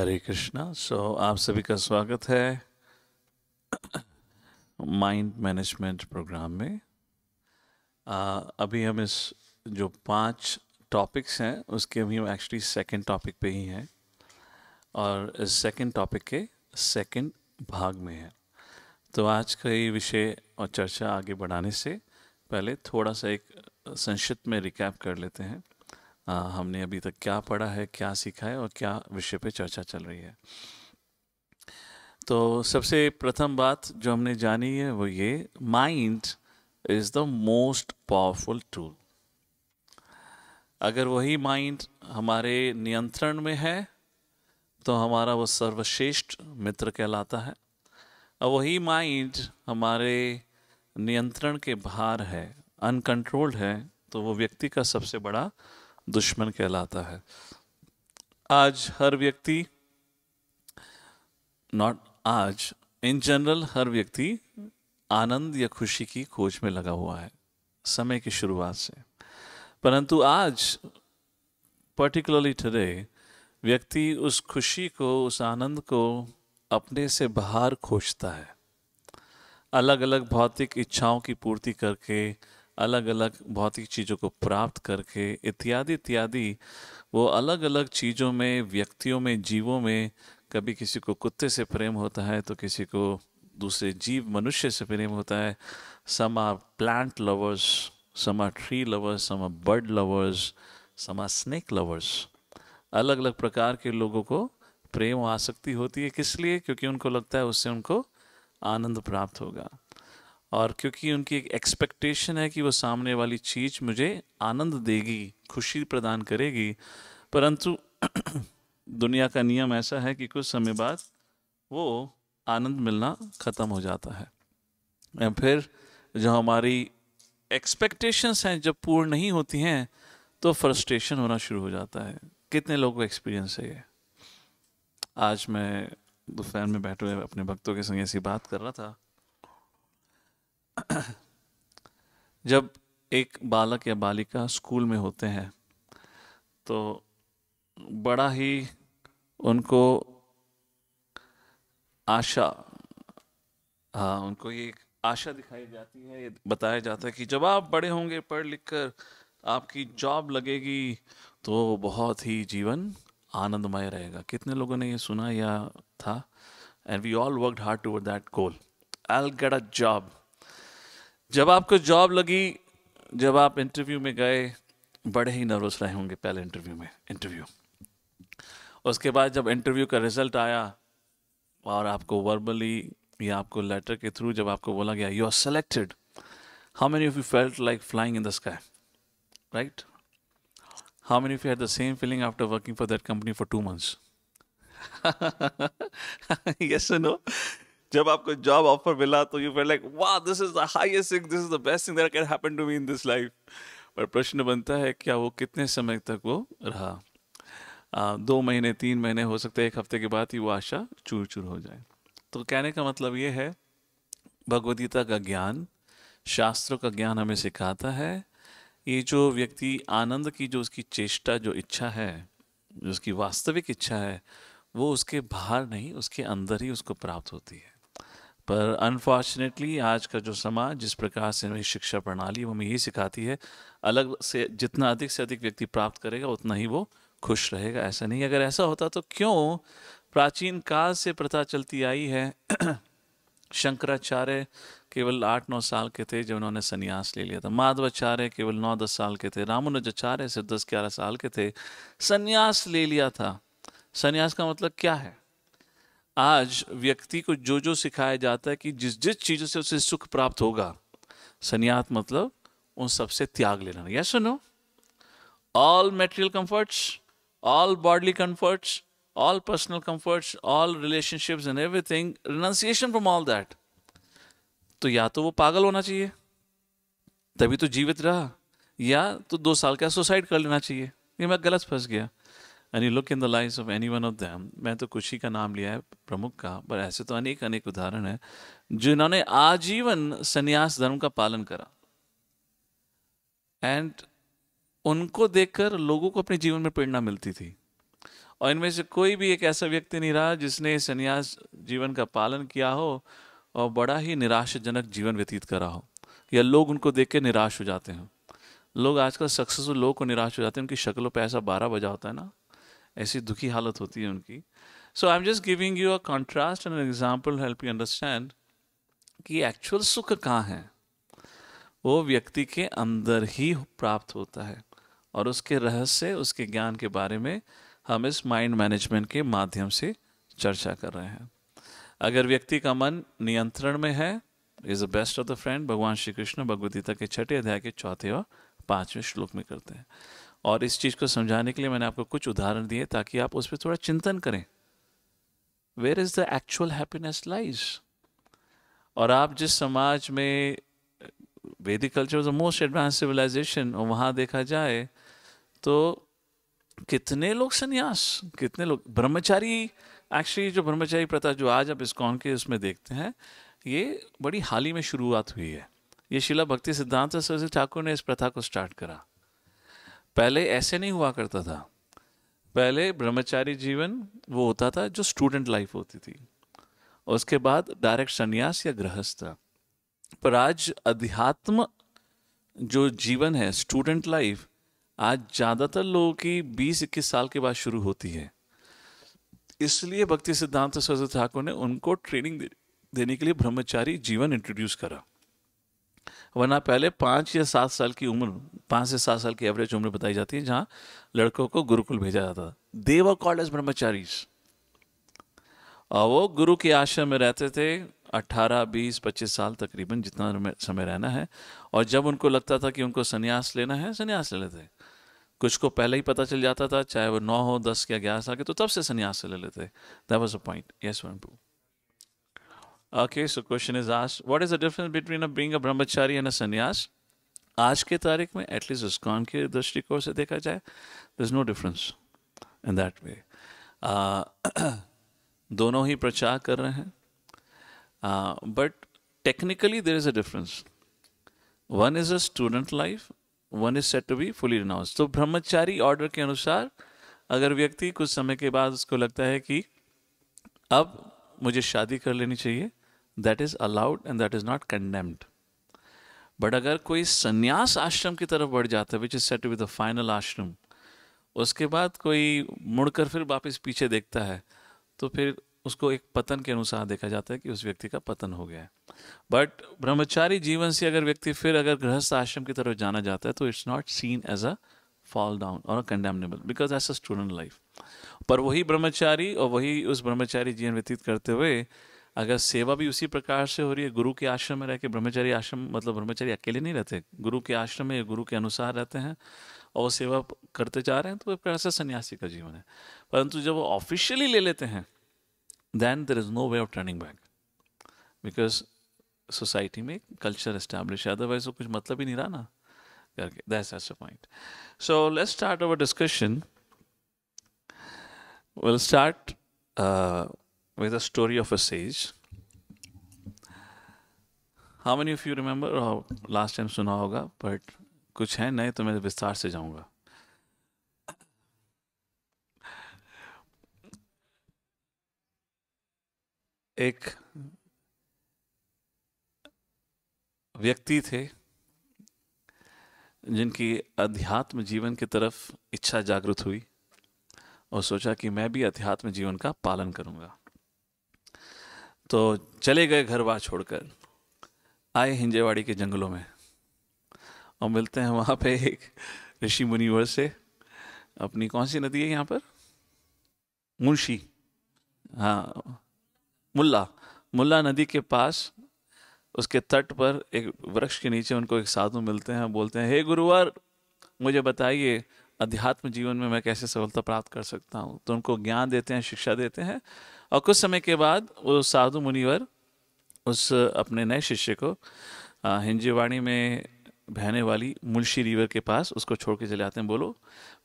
हरे कृष्णा सो आप सभी का स्वागत है माइंड मैनेजमेंट प्रोग्राम में आ, अभी हम इस जो पांच टॉपिक्स हैं उसके अभी हम एक्चुअली सेकंड टॉपिक पे ही हैं और इस सेकंड टॉपिक के सेकंड भाग में है तो आज का ये विषय और चर्चा आगे बढ़ाने से पहले थोड़ा सा एक संक्षिप्त में रिकैप कर लेते हैं आ, हमने अभी तक क्या पढ़ा है क्या सीखा है और क्या विषय पे चर्चा चल रही है तो सबसे प्रथम बात जो हमने जानी है वो ये mind is the most powerful tool अगर वही माइंड हमारे नियंत्रण में है तो हमारा वो सर्वश्रेष्ठ मित्र कहलाता है और वही माइंड हमारे नियंत्रण के बाहर है अनकंट्रोल्ड है तो वो व्यक्ति का सबसे बड़ा दुश्मन कहलाता है आज हर व्यक्ति नॉट आज इन जनरल हर व्यक्ति आनंद या खुशी की खोज में लगा हुआ है समय की शुरुआत से परंतु आज पर्टिकुलरली टुडे व्यक्ति उस खुशी को उस आनंद को अपने से बाहर खोजता है अलग अलग भौतिक इच्छाओं की पूर्ति करके अलग अलग भौतिक चीज़ों को प्राप्त करके इत्यादि इत्यादि वो अलग अलग चीज़ों में व्यक्तियों में जीवों में कभी किसी को कुत्ते से प्रेम होता है तो किसी को दूसरे जीव मनुष्य से प्रेम होता है some are plant lovers some are tree lovers some are bird lovers some are snake lovers अलग अलग प्रकार के लोगों को प्रेम आसक्ति होती है किस लिए क्योंकि उनको लगता है उससे उनको आनंद प्राप्त होगा और क्योंकि उनकी एक एक्सपेक्टेशन है कि वो सामने वाली चीज़ मुझे आनंद देगी खुशी प्रदान करेगी परंतु दुनिया का नियम ऐसा है कि कुछ समय बाद वो आनंद मिलना ख़त्म हो जाता है फिर जो हमारी एक्सपेक्टेशंस हैं जब पूर्ण नहीं होती हैं तो फ्रस्ट्रेशन होना शुरू हो जाता है कितने लोगों को एक्सपीरियंस है ये आज मैं दोपहर में बैठे हुए अपने भक्तों के संग ऐसी बात कर रहा था जब एक बालक या बालिका स्कूल में होते हैं तो बड़ा ही उनको आशा हाँ उनको ये आशा दिखाई जाती है ये बताया जाता है कि जब आप बड़े होंगे पढ़ लिख कर आपकी जॉब लगेगी तो बहुत ही जीवन आनंदमय रहेगा कितने लोगों ने ये सुना या था and we all work hard toward that goal I get a job जब आपको जॉब लगी जब आप इंटरव्यू में गए बड़े ही नर्वस रहे होंगे पहले इंटरव्यू में इंटरव्यू उसके बाद जब इंटरव्यू का रिजल्ट आया और आपको वर्बली या आपको लेटर के थ्रू जब आपको बोला गया you are selected how many of you felt like flying in the sky right how many of you had the same feeling after working for that company for two months yes no जब आपको job offer मिला तो you feel like वाह this is the highest thing this is the best thing that can happen to me in this life पर प्रश्न बनता है क्या वो कितने समय तक वो रहा आ, दो महीने तीन महीने हो सकते हैं एक हफ्ते के बाद ही वो आशा चूर चूर हो जाए तो कहने का मतलब ये है भगवदगीता का ज्ञान शास्त्रों का ज्ञान हमें सिखाता है ये जो व्यक्ति आनंद की जो उसकी चेष्टा जो इच्छा है जो उसकी वास्तविक इच्छा है वो उसके बाहर नहीं उसके अंदर ही उसको प्राप्त होती है पर अनफॉर्चुनेटली आज का जो समाज जिस प्रकार से हमें शिक्षा प्रणाली हमें यही सिखाती है अलग से जितना अधिक से अधिक व्यक्ति प्राप्त करेगा उतना ही वो खुश रहेगा ऐसा नहीं अगर ऐसा होता तो क्यों प्राचीन काल से प्रथा चलती आई है शंकराचार्य केवल आठ नौ साल के थे जब उन्होंने संन्यास ले लिया था माधवाचार्य केवल नौ दस साल के थे रामानुजाचार्य सिर्फ दस ग्यारह साल के थे संन्यास ले लिया था संन्यास का मतलब क्या है आज व्यक्ति को जो जो सिखाया जाता है कि जिस जिस चीज़ों से उसे सुख प्राप्त होगा संन्यात मतलब उन सबसे त्याग लेना यह सुनो all material comforts all bodily comforts personal personal all all and everything renunciation from all that तो या तो वो पागल होना चाहिए तभी तो जीवित रहा या तो दो साल का सुसाइड कर लेना चाहिए ये मैं गलत फंस गया and you look in the life of any one of them मैं तो खुशी का नाम लिया है प्रमुख का पर ऐसे तो अनेक अनेक उदाहरण है जिन्होंने आजीवन संन्यास धर्म का पालन करा एंड उनको देखकर लोगों को अपने जीवन में प्रेरणा मिलती थी और इनमें से कोई भी एक ऐसा व्यक्ति नहीं रहा जिसने संन्यास जीवन का पालन किया हो और बड़ा ही निराशाजनक जीवन व्यतीत करा हो या लोग उनको देख के निराश हो जाते हैं लोग आजकल सक्सेसफुल लोग को निराश हो जाते हैं उनकी शक्लों पर ऐसा बारह बजा होता है ना ऐसी दुखी हालत होती है उनकी so I am just giving you a contrast and example help you understand कि एक्चुअल सुख कहाँ है वो व्यक्ति के अंदर ही प्राप्त होता है और उसके रहस्य उसके ज्ञान के बारे में हम इस माइंड मैनेजमेंट के माध्यम से चर्चा कर रहे हैं अगर व्यक्ति का मन नियंत्रण में है is the best of the friend भगवान श्री कृष्ण भगवदगीता के छठे अध्याय के चौथे और पांचवें श्लोक में करते हैं और इस चीज़ को समझाने के लिए मैंने आपको कुछ उदाहरण दिए ताकि आप उस पर थोड़ा चिंतन करें where is the actual happiness lies और आप जिस समाज में वैदिक culture the most advance civilisation और वहाँ देखा जाए तो कितने लोग संन्यास कितने लोग ब्रह्मचारी एक्चुअली जो ब्रह्मचारी प्रथा जो आज आप इस्कॉन के उसमें देखते हैं ये बड़ी हाल ही में शुरुआत हुई है ये शिला भक्ति सिद्धांत सरस्वती ठाकुर ने इस प्रथा को स्टार्ट करा पहले ऐसे नहीं हुआ करता था पहले ब्रह्मचारी जीवन वो होता था जो स्टूडेंट लाइफ होती थी उसके बाद डायरेक्ट संन्यास या गृहस्थ पर आज अध्यात्म जो जीवन है स्टूडेंट लाइफ आज ज़्यादातर लोगों की बीस इक्कीस साल के बाद शुरू होती है इसलिए भक्ति सिद्धांत सरस्वती ठाकुर ने उनको ट्रेनिंग देने के लिए ब्रह्मचारी जीवन इंट्रोड्यूस करा वरना पहले पाँच या सात साल की उम्र पाँच से सात साल की एवरेज उम्र बताई जाती है जहाँ लड़कों को गुरुकुल भेजा जाता था देव कॉल्ड एज और वो गुरु के आश्रम में रहते थे 18, 20, 25 साल तकरीबन जितना समय रहना है और जब उनको लगता था कि उनको संन्यास लेना है संन्यास ले लेते कुछ को पहले ही पता चल जाता था चाहे वो नौ हो दस या ग्यारह साल के तो तब से संन्यास ले लेते that was a point yes one two Okay, so question is asked, what is the difference between a, being a brahmachari and a sannyas? आज के तारीख में एटलीस्ट इस्कॉन के दृष्टिकोण से देखा जाए there is no difference in that way दोनों ही प्रचार कर रहे हैं but technically there is a difference one is a student life one is set to be fully renounce तो ब्रह्मचारी ऑर्डर के अनुसार अगर व्यक्ति कुछ समय के बाद उसको लगता है कि अब मुझे शादी कर लेनी चाहिए that is allowed and that is not condemned but अगर कोई संन्यास आश्रम की तरफ बढ़ जाता है which is set with final ashram उसके बाद कोई मुड़कर फिर वापस पीछे देखता है तो फिर उसको एक पतन के अनुसार देखा जाता है कि उस व्यक्ति का पतन हो गया है बट ब्रह्मचारी जीवन से अगर व्यक्ति फिर अगर गृहस्थ आश्रम की तरफ जाना जाता है तो it's not seen as a fall down और condemnable because as a student life पर वही ब्रह्मचारी और वही उस ब्रह्मचारी जीवन व्यतीत करते हुए अगर सेवा भी उसी प्रकार से हो रही है गुरु के आश्रम में रह के ब्रह्मचारी आश्रम मतलब ब्रह्मचारी अकेले नहीं रहते गुरु के आश्रम में गुरु के अनुसार रहते हैं और वो सेवा करते जा रहे हैं तो एक प्रकार से सन्यासी का जीवन है परंतु जब वो ऑफिशियली ले लेते हैं then there is no way of turning back because society में कल्चर एस्टेब्लिश है अदरवाइज वो कुछ मतलब ही नहीं रहा ना करके that's a point so let's start our discussion will start with a story of a sage. How many of you remember? Or oh, last time सुना होगा but कुछ है नए तो मैं विस्तार से जाऊंगा एक व्यक्ति थे जिनकी अध्यात्म जीवन की तरफ इच्छा जागृत हुई और सोचा कि मैं भी अध्यात्म जीवन का पालन करूंगा तो चले गए घर बार छोड़कर आए हिंजेवाड़ी के जंगलों में और मिलते हैं वहाँ पे एक ऋषि मुनिवर से अपनी कौन सी नदी है यहाँ पर मुंशी हाँ मुल्ला मुल्ला नदी के पास उसके तट पर एक वृक्ष के नीचे उनको एक साधु मिलते हैं बोलते हैं हे hey, गुरुवार मुझे बताइए अध्यात्म जीवन में मैं कैसे सफलता प्राप्त कर सकता हूँ तो उनको ज्ञान देते हैं शिक्षा देते हैं और कुछ समय के बाद वो साधु मुनिवर उस अपने नए शिष्य को हिंजीवाणी में बहने वाली मुलशी रिवर के पास उसको छोड़ के चले आते हैं बोलो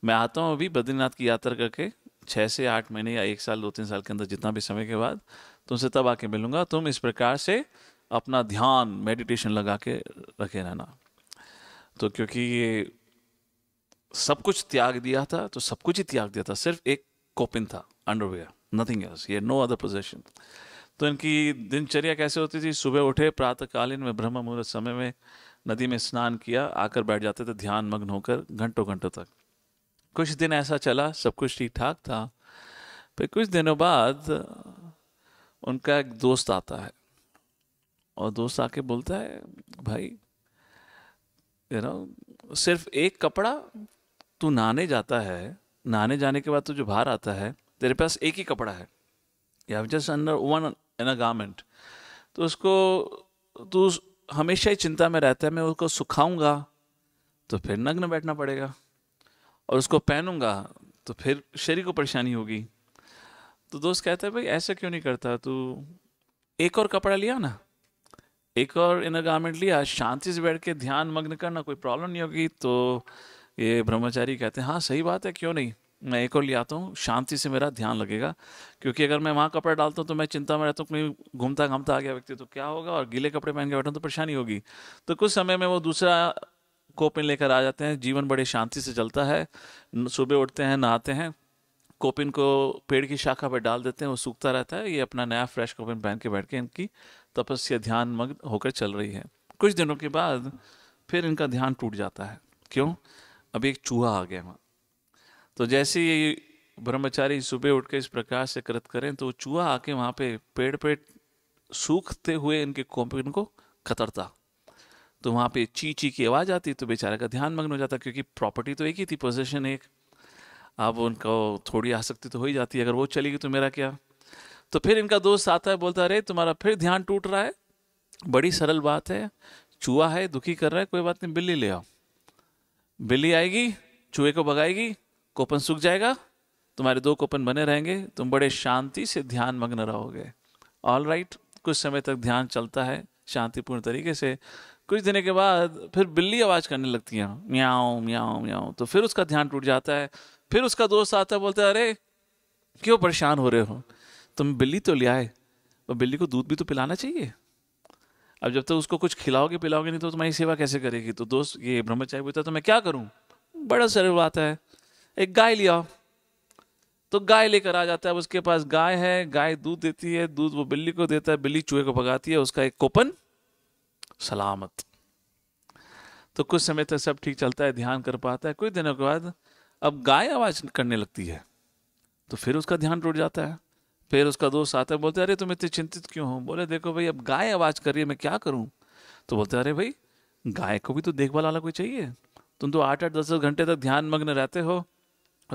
मैं आता हूँ अभी बद्रीनाथ की यात्रा करके छः से आठ महीने या एक साल दो तीन साल के अंदर जितना भी समय के बाद तुमसे तब आके मिलूंगा तुम इस प्रकार से अपना ध्यान मेडिटेशन लगा के रखे रहना तो क्योंकि ये सब कुछ त्याग दिया था तो सब कुछ ही त्याग दिया था सिर्फ एक कोपिन था अंडरवेयर नथिंग एल्स ये नो अदर पोजेशन तो इनकी दिनचर्या कैसे होती थी सुबह उठे प्रातःकालीन में ब्रह्म मुहूर्त समय में नदी में स्नान किया आकर बैठ जाते थे ध्यान मग्न होकर घंटों घंटों तक कुछ दिन ऐसा चला सब कुछ ठीक ठाक था फिर कुछ दिनों बाद उनका एक दोस्त आता है और दोस्त आके बोलता है भाई यू नो सिर्फ एक कपड़ा तू नहाने जाता है नहाने जाने के बाद तू जो बाहर आता है तेरे पास एक ही कपड़ा है you have just under one in a garment तो उसको तू हमेशा ही चिंता में रहता है मैं उसको सुखाऊंगा तो फिर नग्न बैठना पड़ेगा और उसको पहनूंगा तो फिर शरीर को परेशानी होगी तो दोस्त कहता है भाई ऐसा क्यों नहीं करता तू एक और कपड़ा लिया ना एक और इनर गारमेंट लिया शांति से बैठ के ध्यान मग्न करना कोई प्रॉब्लम नहीं होगी तो ये ब्रह्मचारी कहते हैं हाँ सही बात है क्यों नहीं मैं एक और ले आता हूँ शांति से मेरा ध्यान लगेगा क्योंकि अगर मैं वहाँ कपड़ा डालता हूँ तो मैं चिंता में रहता हूँ कहीं घूमता घामता आ गया व्यक्ति तो क्या होगा और गीले कपड़े पहन के बैठा तो परेशानी होगी तो कुछ समय में वो दूसरा कोपिन लेकर आ जाते हैं जीवन बड़े शांति से चलता है सुबह उठते हैं नहाते हैं कोपिन को पेड़ की शाखा पर डाल देते हैं वो सूखता रहता है ये अपना नया फ्रेश कोपिन पहन के बैठ के इनकी तपस्या ध्यान मग्न होकर चल रही है कुछ दिनों के बाद फिर इनका ध्यान टूट जाता है क्यों अभी एक चूहा आ गया वहाँ तो जैसे ही ब्रह्मचारी सुबह उठ के इस प्रकार से कृत करें तो चूहा आके वहाँ पे पेड़ पे सूखते हुए इनके कोम्पिन इनको खतरता तो वहाँ पे ची ची की आवाज़ आती तो बेचारे का ध्यान मग्न हो जाता क्योंकि प्रॉपर्टी तो एक ही थी पोजिशन एक अब उनको थोड़ी आसक्ति तो हो ही जाती है अगर वो चली गई तो मेरा क्या तो फिर इनका दोस्त आता है बोलता अरे तुम्हारा फिर ध्यान टूट रहा है बड़ी सरल बात है चूहा है दुखी कर रहा है कोई बात नहीं बिल्ली ले आओ बिल्ली आएगी चूहे को भगाएगी कोपन सूख जाएगा तुम्हारे दो कोपन बने रहेंगे तुम बड़े शांति से ध्यान मग्न रहोगे ऑल राइट कुछ समय तक ध्यान चलता है शांतिपूर्ण तरीके से कुछ दिनों के बाद फिर बिल्ली आवाज़ करने लगती है म्याओ म्याओ म्याओ तो फिर उसका ध्यान टूट जाता है फिर उसका दोस्त आता है बोलता है अरे क्यों परेशान हो रहे हो तुम बिल्ली तो ले आए और बिल्ली को दूध भी तो पिलाना चाहिए अब जब तक तो उसको कुछ खिलाओगे पिलाओगे नहीं तो तुम्हारी सेवा कैसे करेगी तो दोस्त ये ब्रह्मचारी पूछता तो मैं क्या करूँ बड़ा सरल बात है एक गाय लिया तो गाय लेकर आ जाता है उसके पास गाय है गाय दूध देती है दूध वो बिल्ली को देता है बिल्ली चूहे को भगाती है उसका एक कोपन सलामत तो कुछ समय तक सब ठीक चलता है ध्यान कर पाता है कुछ दिनों के बाद अब गाय आवाज करने लगती है तो फिर उसका ध्यान टूट जाता है फिर उसका दोस्त आता है बोलते अरे तुम इतने चिंतित क्यों हो बोले देखो भाई अब गाय आवाज कर रही है मैं क्या करूं तो बोलते अरे भाई गाय को भी तो देखभाल वाला कोई चाहिए तुम तो आठ आठ दस दस घंटे तक ध्यान मग्न रहते हो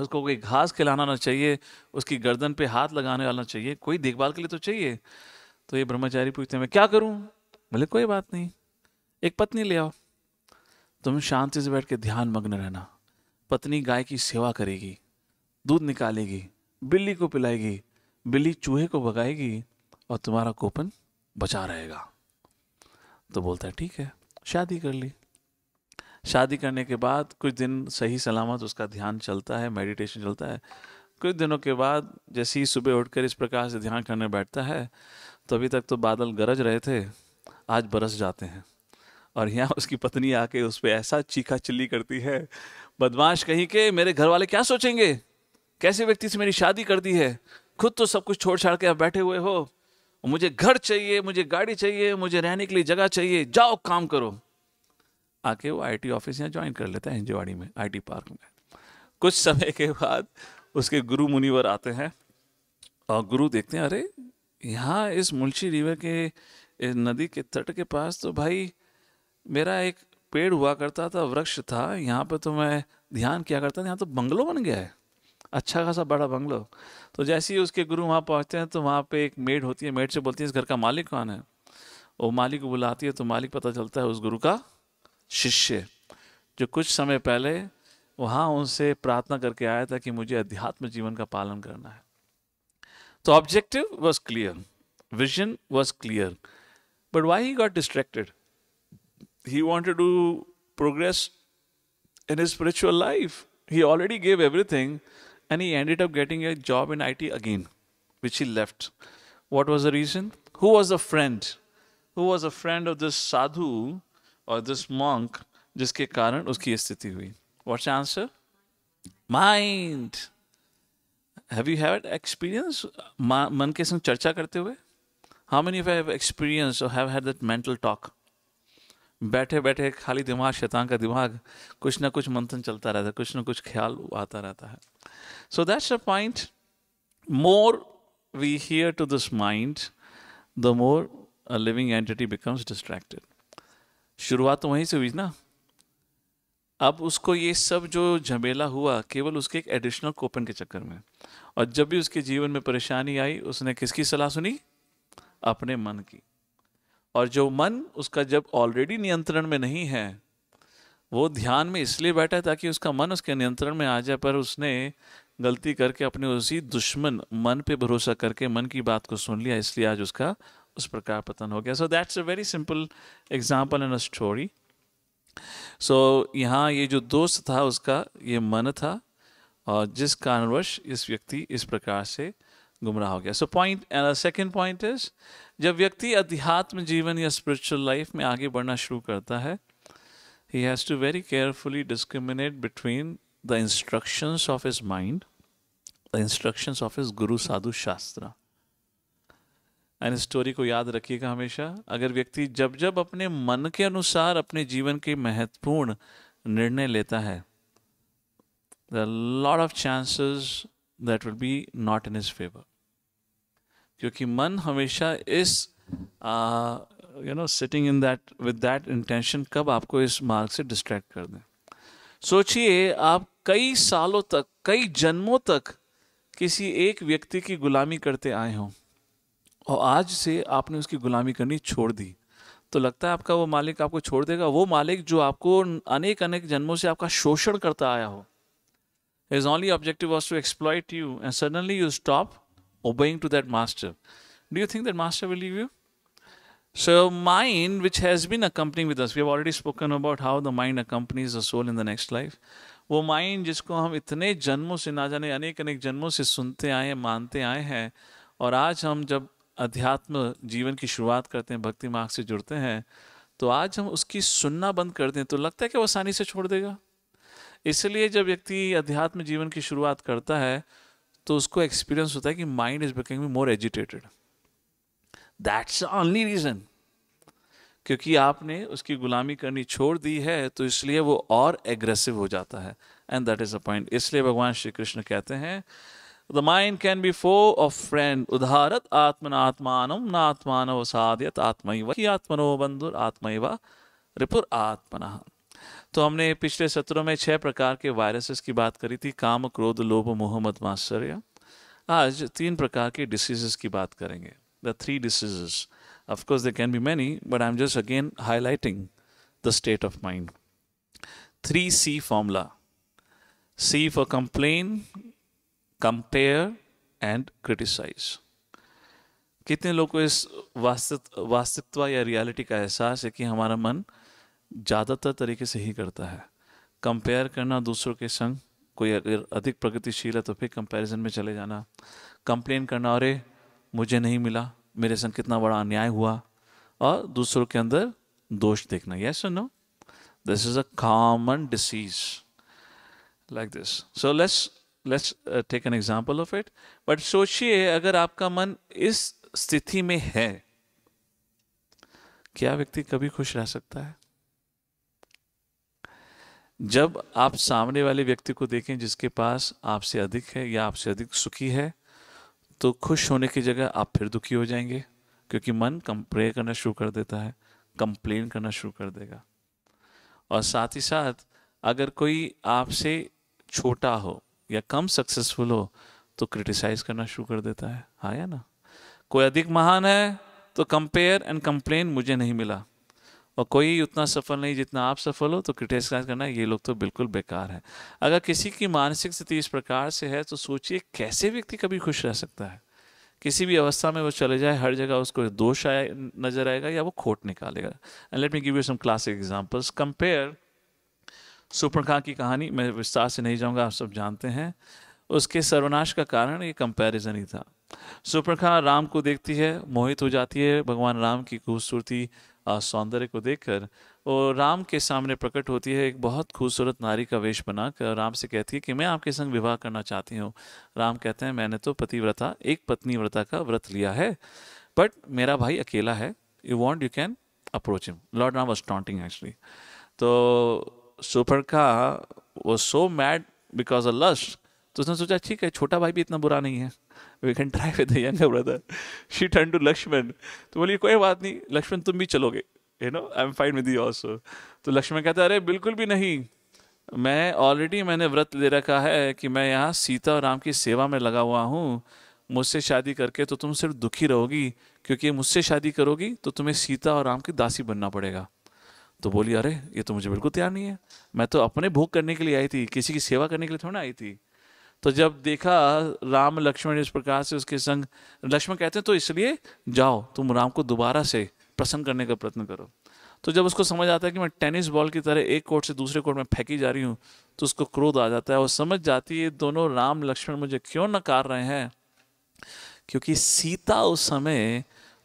उसको कोई घास खिलाना ना चाहिए उसकी गर्दन पे हाथ लगाने वाला चाहिए कोई देखभाल के लिए तो चाहिए तो ये ब्रह्मचारी पूछते हैं मैं क्या करूं बोले कोई बात नहीं एक पत्नी ले आओ तुम शांति से बैठ के ध्यान मग्न रहना पत्नी गाय की सेवा करेगी दूध निकालेगी बिल्ली को पिलाएगी बिल्ली चूहे को भगाएगी और तुम्हारा कूपन बचा रहेगा तो बोलता है ठीक है शादी कर ली शादी करने के बाद कुछ दिन सही सलामत उसका ध्यान चलता है मेडिटेशन चलता है कुछ दिनों के बाद जैसे ही सुबह उठकर इस प्रकार से ध्यान करने बैठता है तो अभी तक तो बादल गरज रहे थे आज बरस जाते हैं और यहाँ उसकी पत्नी आके उस पर ऐसा चीखा चिल्ली करती है बदमाश कहीं के मेरे घर वाले क्या सोचेंगे कैसे व्यक्ति से मेरी शादी कर दी है खुद तो सब कुछ छोड़ छाड़ के आप बैठे हुए हो मुझे घर चाहिए मुझे गाड़ी चाहिए मुझे रहने के लिए जगह चाहिए जाओ काम करो आके वो आईटी ऑफिस यहाँ ज्वाइन कर लेता है हिंजवाड़ी में आईटी पार्क में कुछ समय के बाद उसके गुरु मुनिवर आते हैं और गुरु देखते हैं अरे यहाँ इस मुंशी रिवर के नदी के तट के पास तो भाई मेरा एक पेड़ हुआ करता था वृक्ष था यहाँ पर तो मैं ध्यान किया करता था यहाँ तो बंगलो बन गया है अच्छा खासा बड़ा बंगलो तो जैसे ही उसके गुरु वहाँ पहुँचते हैं तो वहाँ पे एक मेड होती है मेड से बोलती है इस घर का मालिक कौन है वो मालिक को बुलाती है तो मालिक पता चलता है उस गुरु का शिष्य जो कुछ समय पहले वहाँ उनसे प्रार्थना करके आया था कि मुझे अध्यात्म जीवन का पालन करना है तो objective was clear vision was clear but why he got distracted he want to progress in spiritual life he already gave everything and he ended of getting a job in I T again which he left what was the reason who was a friend who was a friend of this sadhu और this monk जिसके कारण उसकी स्थिति हुई what's answer mind have you have experience मन के संग चर्चा करते हुए हाउ मेनी हैव एक्सपीरियंस और have had that mental talk बैठे बैठे खाली दिमाग शैतान का दिमाग कुछ ना कुछ मंथन चलता रहता है कुछ ना कुछ ख्याल आता रहता है so that's a point more we hear to this mind the more a living entity becomes distracted शुरुआत तो वहीं से हुई ना अब उसको ये सब जो झमेला हुआ केवल उसके एक एडिशनल कोपन के चक्कर में और जब भी उसके जीवन में परेशानी आई उसने किसकी सलाह सुनी अपने मन की और जो मन उसका जब ऑलरेडी नियंत्रण में नहीं है वो ध्यान में इसलिए बैठा है ताकि उसका मन उसके नियंत्रण में आ जाए पर उसने गलती करके अपने उसी दुश्मन मन पे भरोसा करके मन की बात को सुन लिया इसलिए आज उसका उस प्रकार पतन हो गया so that's a very simple example and a story so यहाँ ये जो दोस्त था उसका ये मन था और जिस कारणवश इस व्यक्ति इस प्रकार से गुमराह हो गया so point and second point is जब व्यक्ति अध्यात्म जीवन या स्पिरिचुअल लाइफ में आगे बढ़ना शुरू करता है he has to very carefully discriminate between the instructions of his mind the instructions of his guru sadhu शास्त्रा एंड स्टोरी को याद रखिएगा हमेशा अगर व्यक्ति जब जब अपने मन के अनुसार अपने जीवन के महत्वपूर्ण निर्णय लेता है the lot of chances that will be not in his favour क्योंकि मन हमेशा इस you know sitting in that with that intention कब आपको इस मार्ग से डिस्ट्रैक्ट कर दें सोचिए आप कई सालों तक कई जन्मों तक किसी एक व्यक्ति की गुलामी करते आए हों और आज से आपने उसकी गुलामी करनी छोड़ दी तो लगता है आपका वो मालिक आपको छोड़ देगा वो मालिक जो आपको अनेक अनेक जन्मों से आपका शोषण करता आया हो his only objective was to exploit you and suddenly you stop obeying to that master do you think that master will leave you so mind which has been a with we already spoken about how the mind a company is a soul in the next life वो माइंड जिसको हम इतने जन्मों से ना जाने अनेक अनेक जन्मों से सुनते आए मानते आए हैं और आज हम जब अध्यात्म जीवन की शुरुआत करते हैं भक्ति मार्ग से जुड़ते हैं तो आज हम उसकी सुनना बंद कर दें तो लगता है कि वो आसानी से छोड़ देगा इसलिए जब व्यक्ति अध्यात्म जीवन की शुरुआत करता है तो उसको एक्सपीरियंस होता है कि mind is becoming more agitated that's only reason क्योंकि आपने उसकी गुलामी करनी छोड़ दी है तो इसलिए वो और एग्रेसिव हो जाता है and that is a point इसलिए भगवान श्री कृष्ण कहते हैं The mind can be foe of friend. आत्मान न आत्मान साधियत atmaiva ही आत्मनो bandhur atmaiva रिपुर आत्मना तो हमने पिछले सत्रों में छह प्रकार के वायरसेस की बात करी थी काम क्रोध लोभ मोहम्मद मदमाश्चर्य आज तीन प्रकार के डिसीजेस की बात करेंगे the three diseases of course they can be many but I am just again highlighting the state of mind three C formula C for complain compare and criticize कितने लोग को इस वास्तव या रियलिटी का एहसास है कि हमारा मन ज़्यादातर तरीके से ही करता है कंपेयर करना दूसरों के संग कोई अगर अधिक प्रगतिशील है तो फिर कंपैरिजन में चले जाना कंप्लेन करना अरे मुझे नहीं मिला मेरे संग कितना बड़ा अन्याय हुआ और दूसरों के अंदर दोष देखना yes no this is a common disease like this so let's let's take an example of it but सोचिए अगर आपका मन इस स्थिति में है क्या व्यक्ति कभी खुश रह सकता है जब आप सामने वाले व्यक्ति को देखें जिसके पास आपसे अधिक है या आपसे अधिक सुखी है तो खुश होने की जगह आप फिर दुखी हो जाएंगे क्योंकि मन कंप्रेयर करना शुरू कर देता है कंप्लेन करना शुरू कर देगा और साथ ही साथ अगर कोई आपसे छोटा हो या कम सक्सेसफुल हो तो क्रिटिसाइज करना शुरू कर देता है हाँ या ना कोई अधिक महान है तो कंपेयर एंड कंप्लेन मुझे नहीं मिला और कोई उतना सफल नहीं जितना आप सफल हो तो क्रिटिसाइज करना ये लोग तो बिल्कुल बेकार है अगर किसी की मानसिक स्थिति इस प्रकार से है तो सोचिए कैसे व्यक्ति कभी खुश रह सकता है किसी भी अवस्था में वो चले जाए हर जगह उसको दोष आए नजर आएगा या वो खोट निकालेगा and let me give you some classic examples compare Suparna की कहानी मैं विस्तार से नहीं जाऊंगा आप सब जानते हैं उसके सर्वनाश का कारण ये कंपैरिजन ही था सुप्रखा राम को देखती है मोहित हो जाती है भगवान राम की खूबसूरती सौंदर्य को देखकर और राम के सामने प्रकट होती है एक बहुत खूबसूरत नारी का वेश बनाकर राम से कहती है कि मैं आपके संग विवाह करना चाहती हूँ राम कहते हैं मैंने तो पतिव्रता एक पत्नी व्रता का व्रत लिया है बट मेरा भाई अकेला है you want you can approach him Lord Ram was taunting actually तो का वो so mad because a lash तो उसने सोचा ठीक है छोटा भाई भी इतना बुरा नहीं है we can try with brother she turn to Lakshman तो बोलिए कोई बात नहीं लक्ष्मण तुम भी चलोगे you know I am fine with you also तो लक्ष्मण कहते अरे बिल्कुल भी नहीं मैं ऑलरेडी मैंने व्रत ले रखा है कि मैं यहाँ सीता और राम की सेवा में लगा हुआ हूँ मुझसे शादी करके तो तुम सिर्फ दुखी रहोगी क्योंकि मुझसे शादी करोगी तो तुम्हें सीता और राम की दासी बनना पड़ेगा तो बोली अरे ये तो मुझे बिल्कुल तैयार नहीं है मैं तो अपने भोग करने के लिए आई थी किसी की सेवा करने के लिए थोड़ी ना आई थी तो जब देखा राम लक्ष्मण इस प्रकार से उसके संग लक्ष्मण कहते हैं तो इसलिए जाओ तुम राम को दोबारा से प्रसन्न करने का प्रयत्न करो तो जब उसको समझ आता है कि मैं टेनिस बॉल की तरह एक कोर्ट से दूसरे कोर्ट में फेंकी जा रही हूँ तो उसको क्रोध आ जाता है और समझ जाती है दोनों राम लक्ष्मण मुझे क्यों नकार रहे हैं क्योंकि सीता उस समय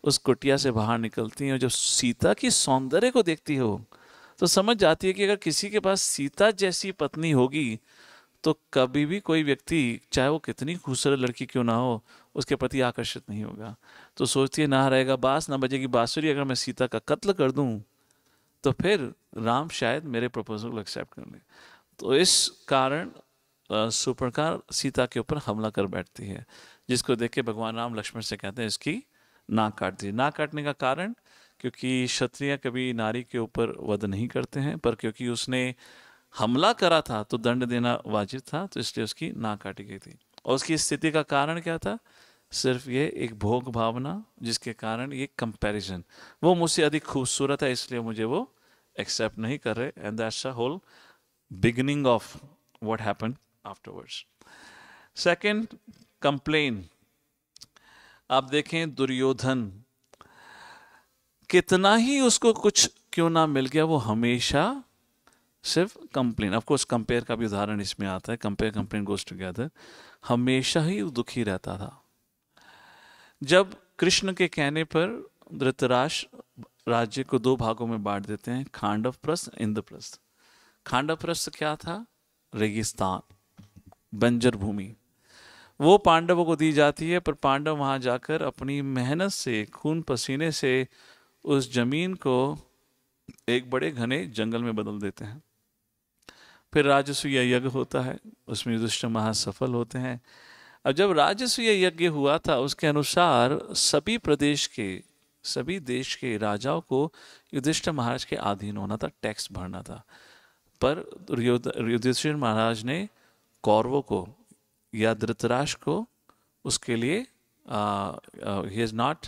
उस कुटिया से बाहर निकलती हैं जब सीता की सौंदर्य को देखती हो तो समझ जाती है कि अगर किसी के पास सीता जैसी पत्नी होगी तो कभी भी कोई व्यक्ति चाहे वो कितनी खूबसूरत लड़की क्यों ना हो उसके प्रति आकर्षित नहीं होगा तो सोचती है ना रहेगा बास ना बजेगी बासुरी अगर मैं सीता का कत्ल कर दूं तो फिर राम शायद मेरे प्रपोजल को एक्सेप्ट कर ले तो इस कारण सुपरकार सीता के ऊपर हमला कर बैठती है जिसको देख के भगवान राम लक्ष्मण से कहते हैं इसकी ना काट दिए ना काटने का कारण क्योंकि क्षत्रिय कभी नारी के ऊपर वध नहीं करते हैं पर क्योंकि उसने हमला करा था तो दंड देना वाजिब था तो इसलिए उसकी ना काटी गई थी और उसकी स्थिति का कारण क्या था सिर्फ ये एक भोग भावना जिसके कारण ये कंपैरिजन वो मुझसे अधिक खूबसूरत है इसलिए मुझे वो एक्सेप्ट नहीं कर रहे and that's a whole beginning of what happen afterwards second complain आप देखें दुर्योधन कितना ही उसको कुछ क्यों ना मिल गया वो हमेशा सिर्फ कंप्लेन ऑफकोर्स कंपेयर का भी उदाहरण इसमें आता है कंपेयर कंप्लेन गोज टुगेदर हमेशा ही दुखी रहता था जब कृष्ण के कहने पर धृतराष्ट्र राज्य को दो भागों में बांट देते हैं खांडव प्रस्थ इंद्रप्रस्थ खांडव प्रस्थ क्या था रेगिस्तान बंजर भूमि वो पांडवों को दी जाती है पर पांडव वहाँ जाकर अपनी मेहनत से खून पसीने से उस जमीन को एक बड़े घने जंगल में बदल देते हैं फिर राजस्वीय यज्ञ होता है उसमें युधिष्ठिर महासफल होते हैं अब जब राजस्वीय यज्ञ हुआ था उसके अनुसार सभी प्रदेश के सभी देश के राजाओं को युधिष्ठ महाराज के अधीन होना था टैक्स भरना था पर युधिष्ठिर महाराज ने कौरवों को या धृतराज को उसके लिए ही is not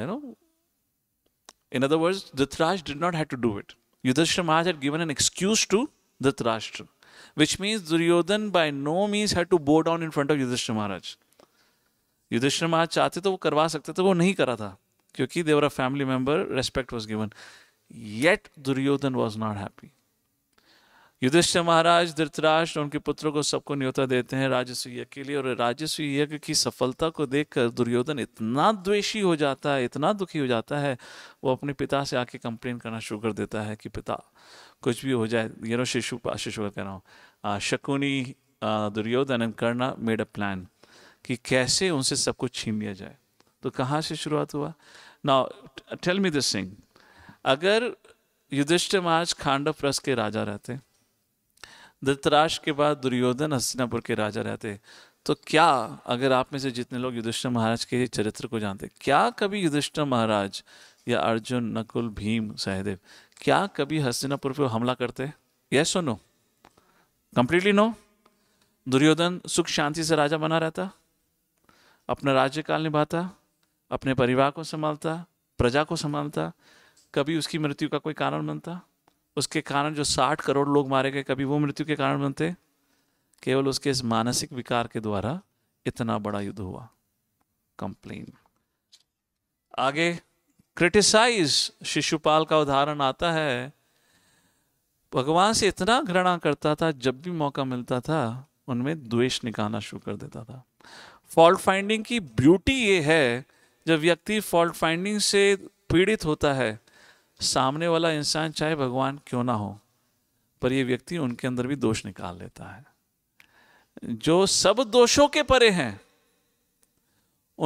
you know in other words Dhritraj did not have to do it Yudhishthir Maharaj had given an excuse to Dhritarashtra which means Duryodhan by no means had to bow down in front of Yudhishthir Maharaj Yudhishthir Maharaj चाहते तो वो करवा सकते थे वो नहीं करा था क्योंकि देवर a family member respect was given yet Duryodhan was not happy Yudhishthir Maharaj Dhritarashtra उनके पुत्रों को सबको न्योता देते हैं राजस्व यज्ञ के लिए और राजस्व यज्ञ की सफलता को देखकर दुर्योधन इतना द्वेषी हो जाता है इतना दुखी हो जाता है वो अपने पिता से आके कंप्लेन करना शुरू कर देता है कि पिता कुछ भी हो जाए ये नो शिशु शिशु कह रहा हूँ Shakuni Duryodhan and Karna made a plan कि कैसे उनसे सब कुछ छीन लिया जाए तो कहाँ से शुरुआत हुआ ना टेल मी दिस सिंह अगर युधिष्ठिर महाराज खांडव रस के राजा रहते धृतराज के बाद दुर्योधन हस्तिनापुर के राजा रहते तो क्या अगर आप में से जितने लोग युधिष्ठर महाराज के चरित्र को जानते क्या कभी युधिष्ठर महाराज या अर्जुन नकुल भीम सहदेव क्या कभी हस्तिनापुर पर हमला करते यस और नो कंप्लीटली नो दुर्योधन सुख शांति से राजा बना रहता अपना राज्यकाल निभाता अपने परिवार को संभालता प्रजा को संभालता कभी उसकी मृत्यु का कोई कारण बनता उसके कारण जो साठ करोड़ लोग मारे गए कभी वो मृत्यु के कारण बनते केवल उसके इस मानसिक विकार के द्वारा इतना बड़ा युद्ध हुआ कंप्लेन आगे क्रिटिसाइज शिशुपाल का उदाहरण आता है भगवान से इतना घृणा करता था जब भी मौका मिलता था उनमें द्वेष निकालना शुरू कर देता था फॉल्ट फाइंडिंग की ब्यूटी ये है जब व्यक्ति फॉल्ट फाइंडिंग से पीड़ित होता है सामने वाला इंसान चाहे भगवान क्यों ना हो पर ये व्यक्ति उनके अंदर भी दोष निकाल लेता है जो सब दोषों के परे हैं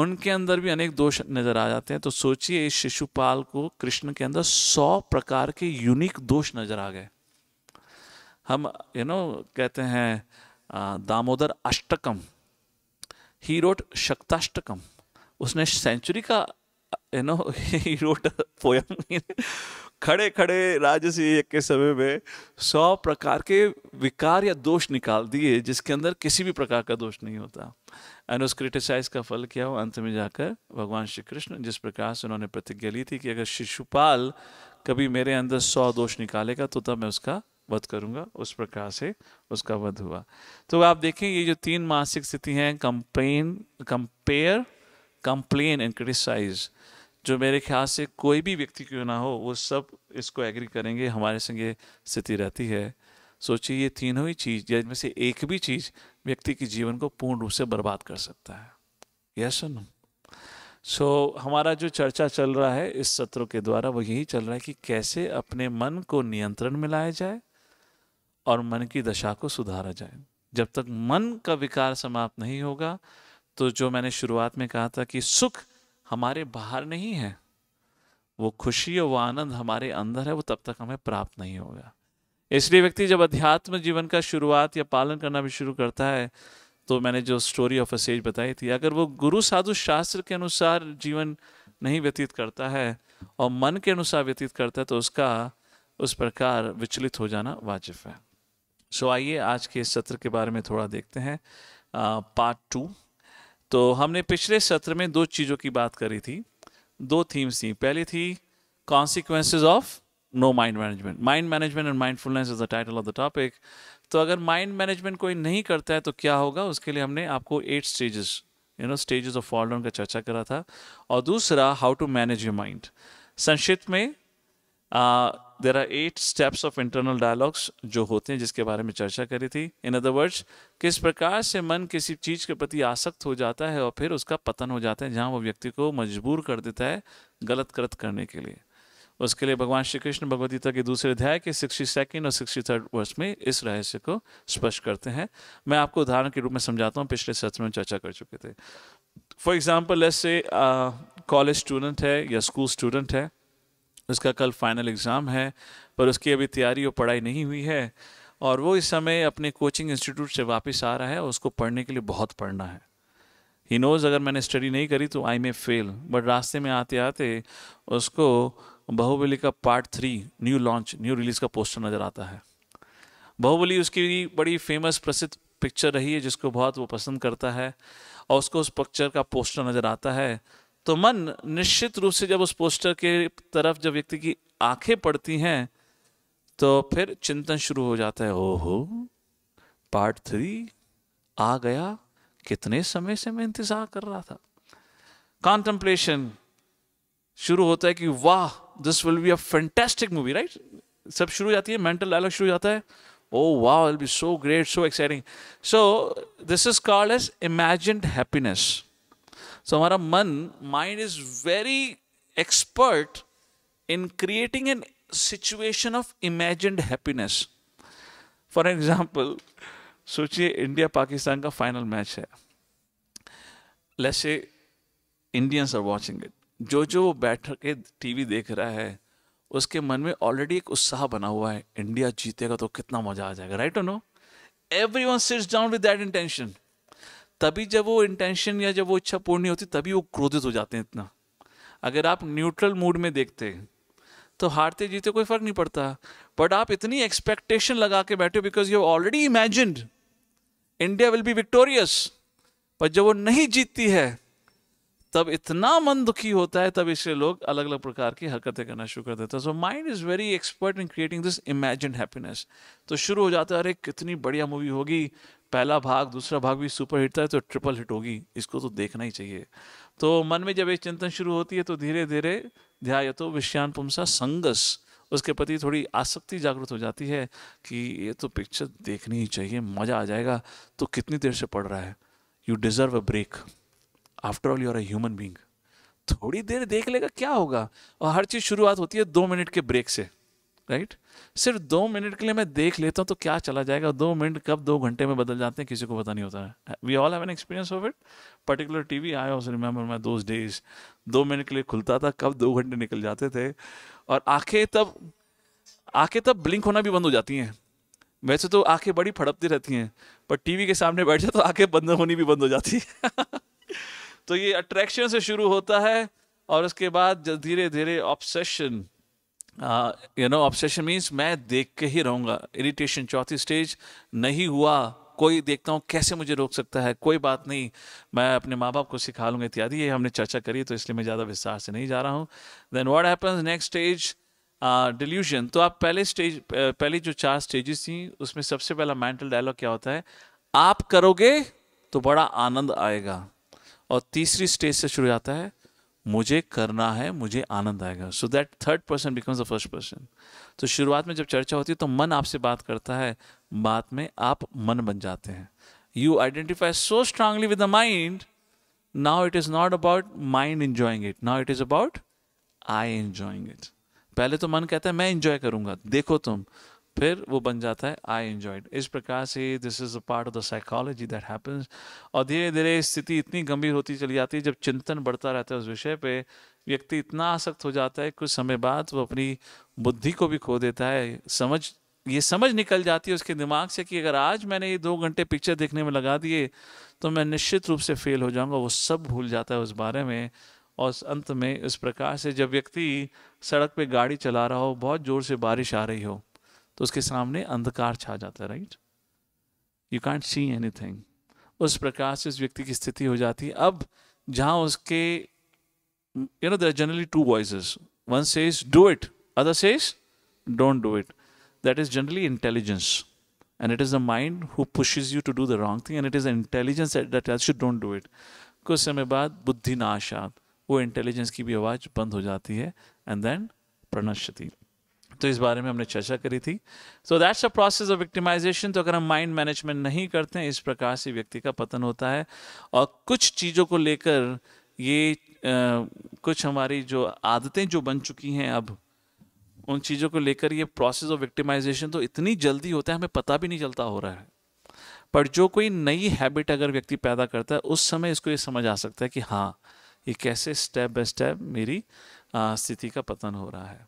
उनके अंदर भी अनेक दोष नजर आ जाते हैं तो सोचिए इस शिशुपाल को कृष्ण के अंदर सौ प्रकार के यूनिक दोष नजर आ गए हम यू नो कहते हैं दामोदर अष्टकम ही रोट शक्ताष्टकम उसने सेंचुरी का you know he wrote poem खड़े खड़े राजसी के समय में सौ प्रकार के विकार या दोष निकाल दिए जिसके अंदर किसी भी प्रकार का दोष नहीं होता एंड उस क्रिटिसाइज का फल क्या हो अंत में जाकर भगवान श्री कृष्ण जिस प्रकार से उन्होंने प्रतिज्ञा ली थी कि अगर शिशुपाल कभी मेरे अंदर सौ दोष निकालेगा तो तब मैं उसका वध करूंगा उस प्रकार से उसका वध हुआ तो आप देखें ये जो तीन मानसिक स्थिति हैं complain compare complain and criticize जो मेरे ख्याल से कोई भी व्यक्ति क्यों ना हो वो सब इसको एग्री करेंगे हमारे संग ये स्थिति रहती है सोचिए ये तीनों ही चीज़ या इनमें से एक भी चीज़ व्यक्ति के जीवन को पूर्ण रूप से बर्बाद कर सकता है यस सुन सो हमारा जो चर्चा चल रहा है इस सत्रों के द्वारा वो यही चल रहा है कि कैसे अपने मन को नियंत्रण में लाया जाए और मन की दशा को सुधारा जाए जब तक मन का विकार समाप्त नहीं होगा तो जो मैंने शुरुआत में कहा था कि सुख हमारे बाहर नहीं है वो खुशी और वो आनंद हमारे अंदर है वो तब तक हमें प्राप्त नहीं होगा इसलिए व्यक्ति जब अध्यात्म जीवन का शुरुआत या पालन करना भी शुरू करता है तो मैंने जो स्टोरी ऑफ अ सेज बताई थी अगर वो गुरु साधु शास्त्र के अनुसार जीवन नहीं व्यतीत करता है और मन के अनुसार व्यतीत करता है तो उसका उस प्रकार विचलित हो जाना वाजिफ है सो so, आइए आज के इस सत्र के बारे में थोड़ा देखते हैं पार्ट टू तो हमने पिछले सत्र में दो चीज़ों की बात करी थी दो थीम्स थी पहली थी consequences of no mind management mind management and mindfulness is the title of the topic तो अगर माइंड मैनेजमेंट कोई नहीं करता है तो क्या होगा उसके लिए हमने आपको eight stages you know stages of fall down का चर्चा करा था और दूसरा how to manage your mind संक्षिप्त में there are eight steps of internal dialogues जो होते हैं जिसके बारे में चर्चा करी थी इन अदर वर्ड्स किस प्रकार से मन किसी चीज़ के प्रति आसक्त हो जाता है और फिर उसका पतन हो जाता है जहाँ वो व्यक्ति को मजबूर कर देता है गलत करत करने के लिए उसके लिए भगवान श्री कृष्ण भगवदगीता के दूसरे अध्याय के सिक्सटी सेकेंड और सिक्सटी थर्ड वर्ष में इस रहस्य को स्पष्ट करते हैं मैं आपको उदाहरण के रूप में समझाता हूँ पिछले सत्र में चर्चा कर चुके थे फॉर एग्जाम्पल ऐसे कॉलेज स्टूडेंट है या स्कूल स्टूडेंट है उसका कल फाइनल एग्ज़ाम है पर उसकी अभी तैयारी और पढ़ाई नहीं हुई है और वो इस समय अपने कोचिंग इंस्टीट्यूट से वापस आ रहा है और उसको पढ़ने के लिए बहुत पढ़ना है ही नोज़ अगर मैंने स्टडी नहीं करी तो आई मे फेल बट रास्ते में आते आते उसको बाहुबली का part three new launch new release का पोस्टर नज़र आता है बाहुबली उसकी बड़ी फेमस प्रसिद्ध पिक्चर रही है जिसको बहुत वो पसंद करता है और उसको उस पिक्चर का पोस्टर नज़र आता है तो मन निश्चित रूप से जब उस पोस्टर के तरफ जब व्यक्ति की आंखें पड़ती हैं तो फिर चिंतन शुरू हो जाता है ओहो पार्ट थ्री आ गया कितने समय से मैं इंतजार कर रहा था कॉन्टम्पलेशन शुरू होता है कि वाह this will be a fantastic movie right सब शुरू हो जाती है मेंटल डायलॉग शुरू हो जाता है ओ वाह will be so great so exciting so this is called as imagine happiness so हमारा मन mind is very expert in creating an situation of imagined happiness for example सोचिए इंडिया पाकिस्तान का फाइनल मैच है let's say Indians are watching it जो जो वो बैठ के टीवी देख रहा है उसके मन में ऑलरेडी एक उत्साह बना हुआ है इंडिया जीतेगा तो कितना मजा आ जाएगा right no everyone sits down with that intention तभी जब वो इंटेंशन या जब वो इच्छा पूर्ण नहीं होती तभी वो क्रोधित हो जाते हैं इतना अगर आप न्यूट्रल मूड में देखते तो हारते जीते कोई फर्क नहीं पड़ता बट आप इतनी एक्सपेक्टेशन लगा के बैठे because you already imagined India will be victorious पर जब वो नहीं जीतती है तब इतना मन दुखी होता है तब इसलिए लोग अलग अलग प्रकार की हरकतें करना शुरू कर देते हैं so mind is very expert in creating this imagine happiness तो शुरू हो जाता है अरे कितनी बढ़िया मूवी होगी पहला भाग दूसरा भाग भी सुपर हिट था तो ट्रिपल हिट होगी इसको तो देखना ही चाहिए तो मन में जब ये चिंतन शुरू होती है तो धीरे धीरे ध्याय तो विषयान पुमसा संगस उसके प्रति थोड़ी आसक्ति जागृत हो जाती है कि ये तो पिक्चर देखनी ही चाहिए मज़ा आ जाएगा तो कितनी देर से पढ़ रहा है you deserve a break after all you are a human being थोड़ी देर देख लेगा क्या होगा और हर चीज़ शुरुआत होती है दो मिनट के ब्रेक से राइट सिर्फ दो मिनट के लिए मैं देख लेता हूँ तो क्या चला जाएगा दो मिनट कब दो घंटे में बदल जाते हैं किसी को पता नहीं होता है we all have an experience of it particular T V I also remember my those days दो मिनट के लिए खुलता था कब दो घंटे निकल जाते थे और आंखें तब आंखें तब ब्लिंक होना भी बंद हो जाती हैं वैसे तो आंखें बड़ी फड़पती रहती हैं पर टीवी के सामने बैठ जाए तो आंखें बंद होनी भी बंद हो जाती है तो ये अट्रैक्शन से शुरू होता है और उसके बाद धीरे धीरे obsession you know obsession means मैं देख के ही रहूँगा इरिटेशन चौथी स्टेज नहीं हुआ कोई देखता हूँ कैसे मुझे रोक सकता है कोई बात नहीं मैं अपने माँ बाप को सिखा लूँगा इत्यादि ये हमने चर्चा करी तो इसलिए मैं ज़्यादा विस्तार से नहीं जा रहा हूँ then what happens next stage delusion तो आप पहले स्टेज पहली जो चार स्टेजेस थी उसमें सबसे पहला मेंटल डायलॉग क्या होता है आप करोगे तो बड़ा आनंद आएगा और तीसरी स्टेज से शुरू आता है मुझे करना है मुझे आनंद आएगा so that third person becomes the first person तो शुरुआत में जब चर्चा होती है तो मन आपसे बात करता है बात में आप मन बन जाते हैं you identify so strongly with the mind now it is not about mind enjoying it now it is about I enjoying it पहले तो मन कहता है मैं इंजॉय करूंगा देखो तुम फिर वो बन जाता है आई एन्जॉयड इस प्रकार से this is a part of the psychology that happens और धीरे धीरे स्थिति इतनी गंभीर होती चली जाती है जब चिंतन बढ़ता रहता है उस विषय पे व्यक्ति इतना आसक्त हो जाता है कुछ समय बाद वो अपनी बुद्धि को भी खो देता है समझ ये समझ निकल जाती है उसके दिमाग से कि अगर आज मैंने ये दो घंटे पिक्चर देखने में लगा दिए तो मैं निश्चित रूप से फेल हो जाऊंगा वो सब भूल जाता है उस बारे में और अंत में इस प्रकार से जब व्यक्ति सड़क पे गाड़ी चला रहा हो बहुत ज़ोर से बारिश आ रही हो तो उसके सामने अंधकार छा जाता है right you can't see anything उस प्रकार से उस व्यक्ति की स्थिति हो जाती है अब जहाँ उसके you know there generally two voice one says do it other says don't do it that is generally intelligence and it is the mind who pushes you to do the wrong thing and it is the intelligence that, that don't do it कुछ समय बाद बुद्धि नाशात वो intelligence की भी आवाज़ बंद हो जाती है एंड देन प्रणश्यति तो इस बारे में हमने चर्चा करी थी so that's a process of victimization तो अगर हम माइंड मैनेजमेंट नहीं करते हैं इस प्रकार से व्यक्ति का पतन होता है और कुछ चीज़ों को लेकर ये आ, कुछ हमारी जो आदतें जो बन चुकी हैं अब उन चीज़ों को लेकर ये प्रोसेस ऑफ विक्टिमाइजेशन तो इतनी जल्दी होता है हमें पता भी नहीं चलता हो रहा है पर जो कोई नई हैबिट अगर व्यक्ति पैदा करता है उस समय इसको ये समझ आ सकता है कि हाँ ये कैसे स्टेप बाय स्टेप मेरी स्थिति का पतन हो रहा है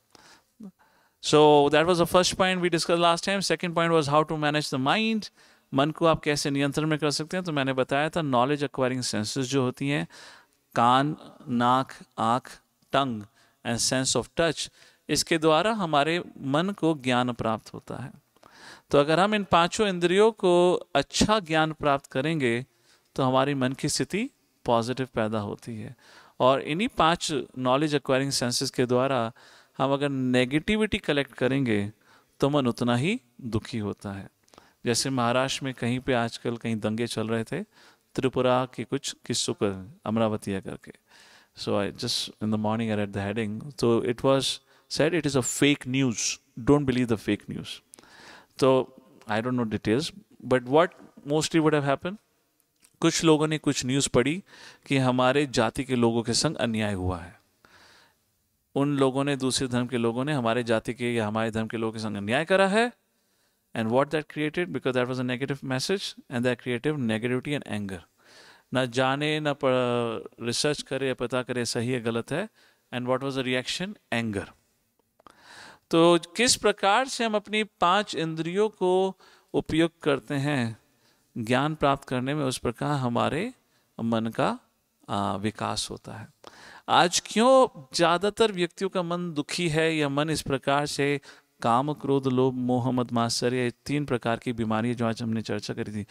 so that was the first point we discuss last time second point was how to manage the mind मन को आप कैसे नियंत्रण में कर सकते हैं तो मैंने बताया था नॉलेज अक्वायरिंग सेंसेस जो होती हैं कान नाक आँख tongue and sense of touch इसके द्वारा हमारे मन को ज्ञान प्राप्त होता है तो अगर हम इन पांचों इंद्रियों को अच्छा ज्ञान प्राप्त करेंगे तो हमारी मन की स्थिति पॉजिटिव पैदा होती है और इन्हीं पांच नॉलेज अक्वायरिंग सेंसेस के द्वारा हम अगर नेगेटिविटी कलेक्ट करेंगे तो मन उतना ही दुखी होता है जैसे महाराष्ट्र में कहीं पे आजकल कहीं दंगे चल रहे थे त्रिपुरा के कुछ किस्सों पर अमरावतिया करके so I just in the morning I ate the heading तो it was said it is a fake news don't believe the fake news तो I don't know details but what mostly would have happen कुछ लोगों ने कुछ news पढ़ी कि हमारे जाति के लोगों के संग अन्याय हुआ है उन लोगों ने दूसरे धर्म के लोगों ने हमारे जाति के या हमारे धर्म के लोगों के संग अन्याय करा है and what that created because that was a negative message and that creative negativity and anger ना जाने ना रिसर्च करे या पता करे सही है गलत है and what was a reaction anger तो किस प्रकार से हम अपनी पांच इंद्रियों को उपयोग करते हैं ज्ञान प्राप्त करने में उस प्रकार हमारे मन का विकास होता है आज क्यों ज़्यादातर व्यक्तियों का मन दुखी है या मन इस प्रकार से काम क्रोध लोभ मोह या तीन प्रकार की बीमारियां जो आज हमने चर्चा करी थी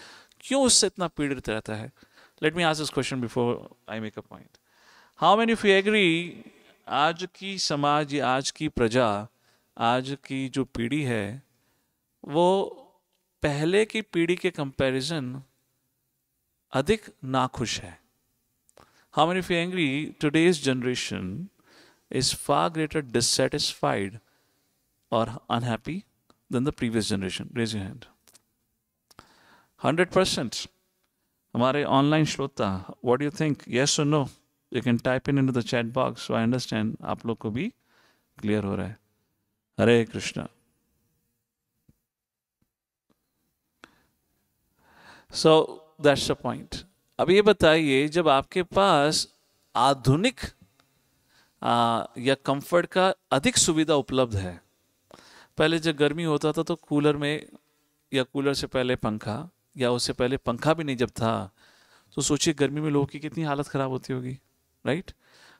क्यों उससे इतना पीड़ित रहता है let me ask this question before I make a point how man you you agree आज की समाज या आज की प्रजा आज की जो पीढ़ी है वो पहले की पीढ़ी के कंपैरिजन अधिक नाखुश है How many of you angry? today's generation is far greater dissatisfied or unhappy than the previous generation? Raise your hand. 100%. Amare online shrota, what do you think? Yes or no? You can type in into the chat box so I understand आप लोग को भी clear हो रहा है Krishna So that's the point. अब ये बताइए जब आपके पास आधुनिक आ, या कंफर्ट का अधिक सुविधा उपलब्ध है पहले जब गर्मी होता था तो कूलर में या कूलर से पहले पंखा या उससे पहले पंखा भी नहीं जब था तो सोचिए गर्मी में लोगों की कितनी हालत ख़राब होती होगी राइट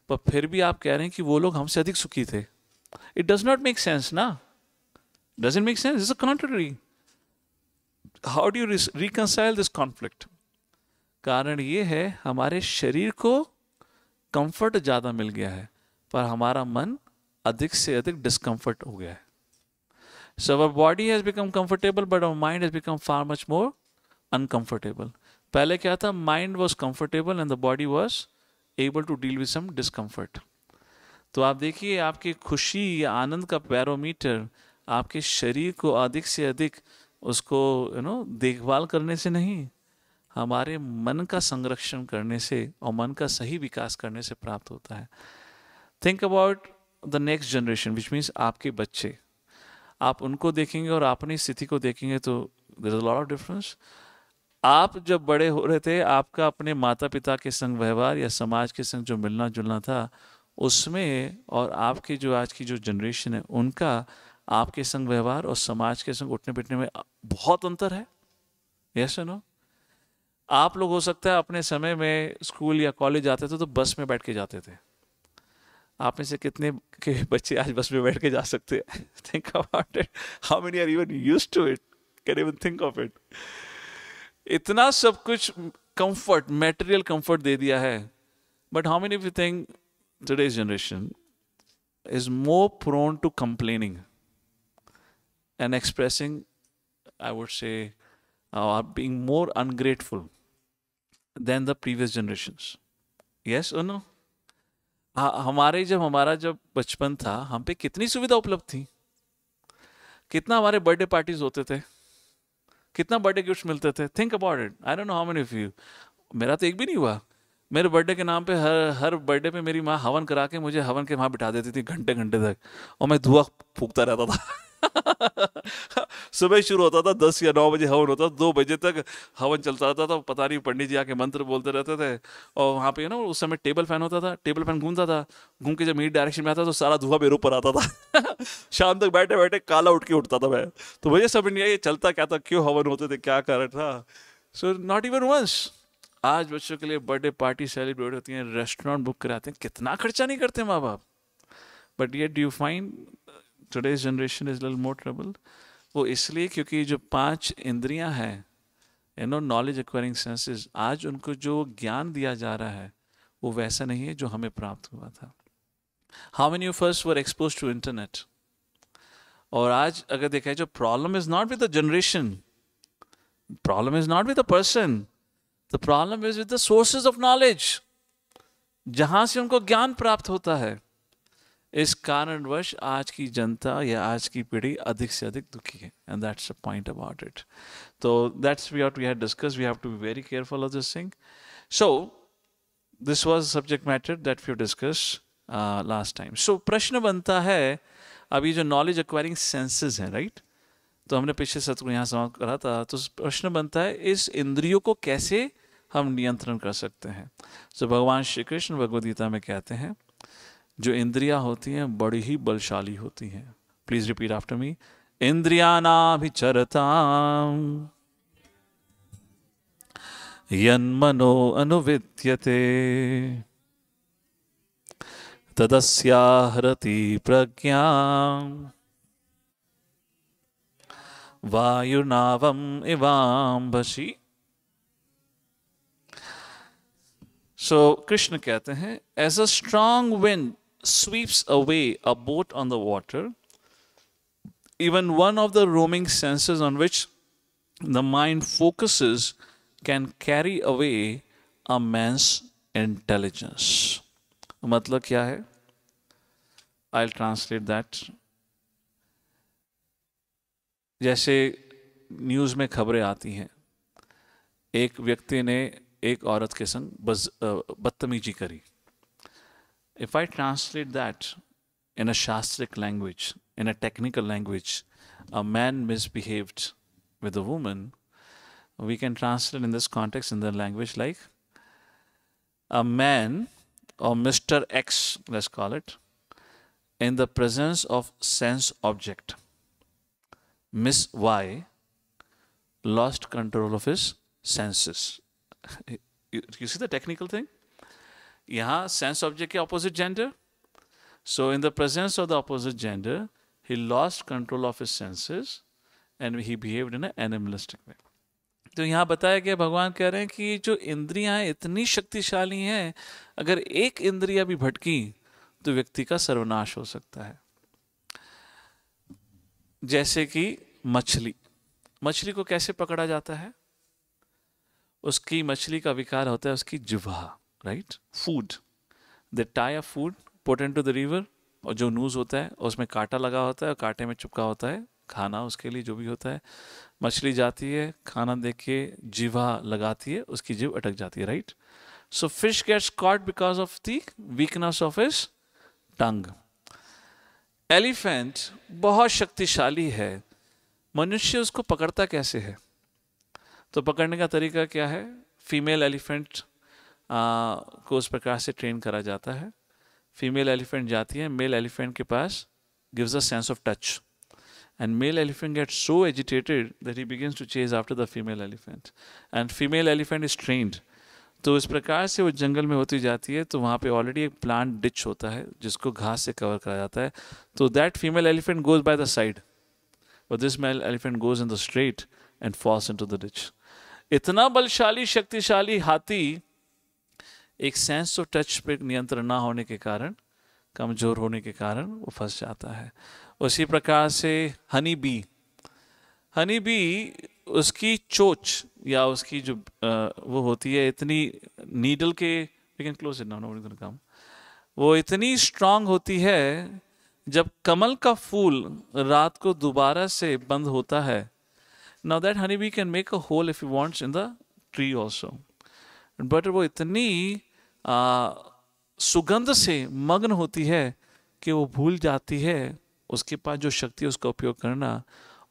पर फिर भी आप कह रहे हैं कि वो लोग हमसे अधिक सुखी थे it does not make sense ना does it make sense is a contrary how do reconcile this conflict कारण ये है हमारे शरीर को कंफर्ट ज़्यादा मिल गया है पर हमारा मन अधिक से अधिक डिस्कम्फर्ट हो गया है so our body has become comfortable but our mind has become far much more uncomfortable पहले क्या था mind was comfortable and the body was able to deal with some discomfort तो आप देखिए आपकी खुशी या आनंद का पैरोमीटर आपके शरीर को अधिक से अधिक उसको यू नो देखभाल करने से नहीं हमारे मन का संरक्षण करने से और मन का सही विकास करने से प्राप्त होता है think about the next generation which means आपके बच्चे आप उनको देखेंगे और अपनी स्थिति को देखेंगे तो there is lot of difference आप जब बड़े हो रहे थे आपका अपने माता पिता के संग व्यवहार या समाज के संग जो मिलना जुलना था उसमें और आपके जो आज की जो जनरेशन है उनका आपके संग व्यवहार और समाज के संग उठने बैठने में बहुत अंतर है यस नो आप लोग हो सकता है अपने समय में स्कूल या कॉलेज जाते थे तो बस में बैठ के जाते थे आप में से कितने के बच्चे आज बस में बैठ के जा सकते हैं think about it how many are even use to it can even think of it इतना सब कुछ कंफर्ट मेटेरियल कंफर्ट दे दिया है but how many you think today generation is more prone to complaining and expressing I would say being more ungrateful than the previous generations. Yes or no? हाँ, हमारे जब हमारा जब बचपन था हम पे कितनी सुविधा उपलब्ध थी कितना हमारे बर्थडे पार्टीज होते थे कितना बर्थडे गिफ्ट मिलते थे think about it I don't know how many of you मेरा तो एक भी नहीं हुआ मेरे बर्थडे के नाम पे हर हर बर्थडे पे मेरी माँ हवन करा के मुझे हवन के वहाँ बिठा देती थी घंटे घंटे तक और मैं धुआं फूकता रहता था सुबह शुरू होता था दस या नौ बजे हवन होता था दो बजे तक हवन चलता रहता था पता नहीं पंडित जी आके मंत्र बोलते रहते थे और वहाँ पे ना उस समय टेबल फैन होता था टेबल फैन घूमता था घूम के जब मेरी डायरेक्शन में आता तो सारा धुआं मेरे ऊपर आता था शाम तक बैठे बैठे काला उठ के उठता था मैं तो मुझे समझ नहीं आया चलता क्या था क्यों हवन होते थे क्या कारण था सो नॉट इवन वंस आज बच्चों के लिए बर्थडे पार्टी सेलिब्रेट होती है रेस्टोरेंट बुक कराते हैं कितना खर्चा नहीं करते माँ बाप बट ये do find today's generation is लिल मोर ट्रबल वो इसलिए क्योंकि जो पांच इंद्रियां हैं you know knowledge acquiring senses आज उनको जो ज्ञान दिया जा रहा है वो वैसा नहीं है जो हमें प्राप्त हुआ था how many you first were expose to internet और आज अगर देखा जाए problem is not with the generation problem is not with the person the problem is with the sources of knowledge जहां से उनको ज्ञान प्राप्त होता है इस कारणवश आज की जनता या आज की पीढ़ी अधिक से अधिक दुखी है and that's a point about it तो that's we have to have discuss we have to be very careful of this thing so this was subject matter that we discuss last time so प्रश्न बनता है अभी जो knowledge acquiring senses है right right? तो हमने पिछले सत्र को यहाँ समाप्त करा था तो प्रश्न बनता है इस इंद्रियों को कैसे हम नियंत्रण कर सकते हैं सो so, भगवान श्री कृष्ण भगवदगीता में कहते हैं जो इंद्रियां होती हैं बड़ी ही बलशाली होती हैं प्लीज रिपीट आफ्टर मी इंद्रिया नाभिचरता यन्मनो अनुविद्यते तदस्याहरति प्रज्ञा वायुनावम इवाम्भसी सो so, कृष्ण कहते हैं as a strong wind sweeps away a boat on the water, even one of the roaming senses on which the mind focuses can carry away a man's intelligence. मतलब क्या है I translate that जैसे news में खबरें आती हैं एक व्यक्ति ने एक औरत के संग बदतमीजी करी If I translate that in a Shastric language, in a technical language, a man misbehaved with a woman, we can translate in this context in the language like a man or Mr. X, let's call it, in the presence of sense object. Miss Y lost control of his senses. you, you see the technical thing? यहाँ sense object के opposite gender so in the presence of the opposite gender he lost control of his senses and he behaved in an animalistic way. तो यहाँ बताया गया भगवान कह रहे हैं कि जो इंद्रियां इतनी शक्तिशाली हैं अगर एक इंद्रिया भी भटकी तो व्यक्ति का सर्वनाश हो सकता है जैसे कि मछली मछली को कैसे पकड़ा जाता है उसकी मछली का विकार होता है उसकी जुबा right food they tie of food put into the river और जो नूज होता है उसमें कांटा लगा होता है और कांटे में चुपका होता है खाना उसके लिए जो भी होता है मछली जाती है खाना देख के जीवा लगाती है उसकी जीव अटक जाती है right so fish gets caught because of the weakness of इस टंग एलिफेंट बहुत शक्तिशाली है मनुष्य उसको पकड़ता कैसे है तो पकड़ने का तरीका क्या है फीमेल एलिफेंट को उस प्रकार से ट्रेन करा जाता है फीमेल एलिफेंट जाती है मेल एलिफेंट के पास gives a sense of touch and male elephant get so agitated that he begin to chase after the female elephant and female elephant is trained तो इस प्रकार से वो जंगल में होती जाती है तो वहाँ पे ऑलरेडी एक प्लांट डिच होता है जिसको घास से कवर करा जाता है तो that female elephant goes by the side और this male elephant goes in the straight and falls into the ditch इतना बलशाली शक्तिशाली हाथी एक सेंस ऑफ टच पे नियंत्रण ना होने के कारण कमज़ोर होने के कारण वो फंस जाता है उसी प्रकार से हनी बी हनी बी उसकी चोच या उसकी जो आ, वो होती है इतनी नीडल के लेकिन क्लोज इतना नो वो इतनी स्ट्रांग होती है जब कमल का फूल रात को दोबारा से बंद होता है now that honey bee can make a hole if you wants in the tree also but वो इतनी आ, सुगंध से मग्न होती है कि वो भूल जाती है उसके पास जो शक्ति है उसका उपयोग करना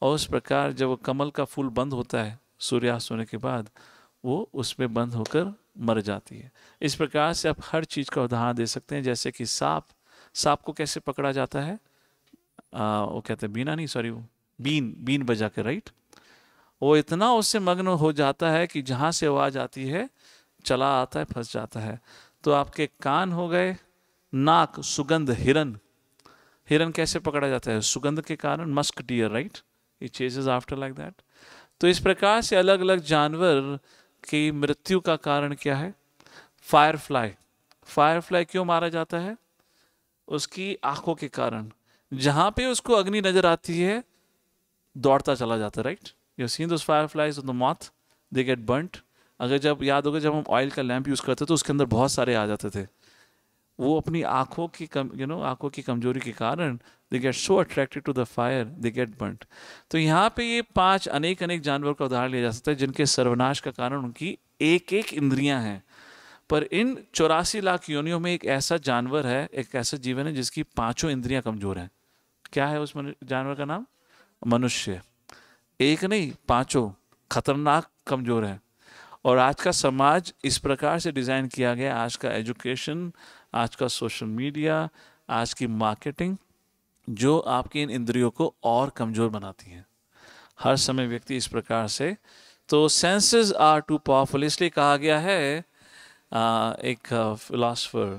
और उस प्रकार जब वो कमल का फूल बंद होता है सूर्यास्त होने के बाद वो उसमें बंद होकर मर जाती है इस प्रकार से आप हर चीज़ का उदाहरण दे सकते हैं जैसे कि सांप सांप को कैसे पकड़ा जाता है आ, वो कहते हैं बीना नहीं सॉरी बीन बीन बजा के राइट वो इतना उससे मग्न हो जाता है कि जहाँ से आवाज़ आती है चला आता है फंस जाता है तो आपके कान हो गए नाक सुगंध हिरन हिरन कैसे पकड़ा जाता है सुगंध के कारण musk deer right it chases after like that तो इस प्रकार से अलग अलग जानवर की मृत्यु का कारण क्या है फायरफ्लाई फायरफ्लाई क्यों मारा जाता है उसकी आंखों के कारण जहां पे उसको अग्नि नजर आती है दौड़ता चला जाता है right you seen those fireflies on the moth they get burnt अगर जब याद होगा जब हम ऑयल का लैंप यूज़ करते थे तो उसके अंदर बहुत सारे आ जाते थे वो अपनी आँखों की कम यू नो आँखों की कमजोरी के कारण they get so attracted to the fire they get burnt तो यहाँ पे ये पांच अनेक अनेक जानवर का उदाहरण लिया जा सकता है जिनके सर्वनाश का कारण उनकी एक एक इंद्रियां हैं पर इन चौरासी लाख योनियों में एक ऐसा जानवर है एक ऐसा जीवन है जिसकी पांचों इंद्रियां कमजोर हैं क्या है उस जानवर का नाम मनुष्य एक नहीं पांचों खतरनाक कमजोर है और आज का समाज इस प्रकार से डिज़ाइन किया गया आज का एजुकेशन आज का सोशल मीडिया आज की मार्केटिंग जो आपकी इन इंद्रियों को और कमज़ोर बनाती हैं हर समय व्यक्ति इस प्रकार से तो सेंसेस आर टू पावरफुल इसलिए कहा गया है आ, एक philosopher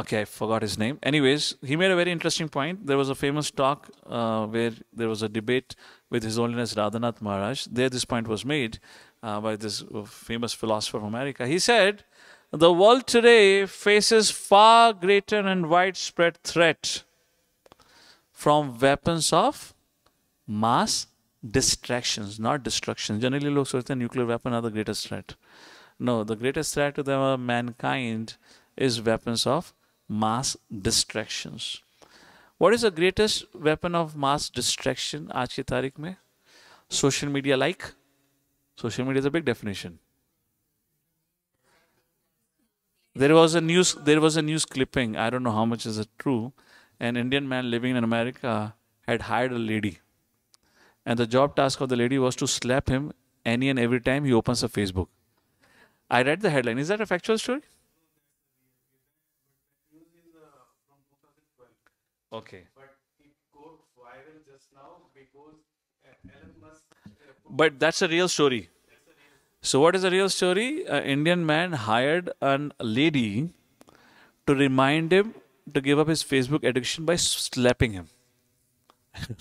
okay, I forgot his name. Anyways, he made a very interesting point. There was a famous talk uh, where there was a debate with His Holiness Radhanath Maharaj. There, this point was made uh, by this uh, famous philosopher from America. He said, The world today faces far greater and widespread threat from weapons of mass distractions, not destruction. Generally, लोग सोचते हैं nuclear weapon are the greatest threat. No, the greatest threat to the mankind is weapons of mass distractions. What is the greatest weapon of mass distraction आज की तारीख social media, media like social media is a big there was a news there was a news clipping i don't know how much is it true an indian man living in america had hired a lady and the job task of the lady was to slap him any and every time he opens a facebook i read the headline is that a factual story Okay. But that's a real story. So, what is the real story? An Indian man hired a lady to remind him to give up his Facebook addiction by slapping him.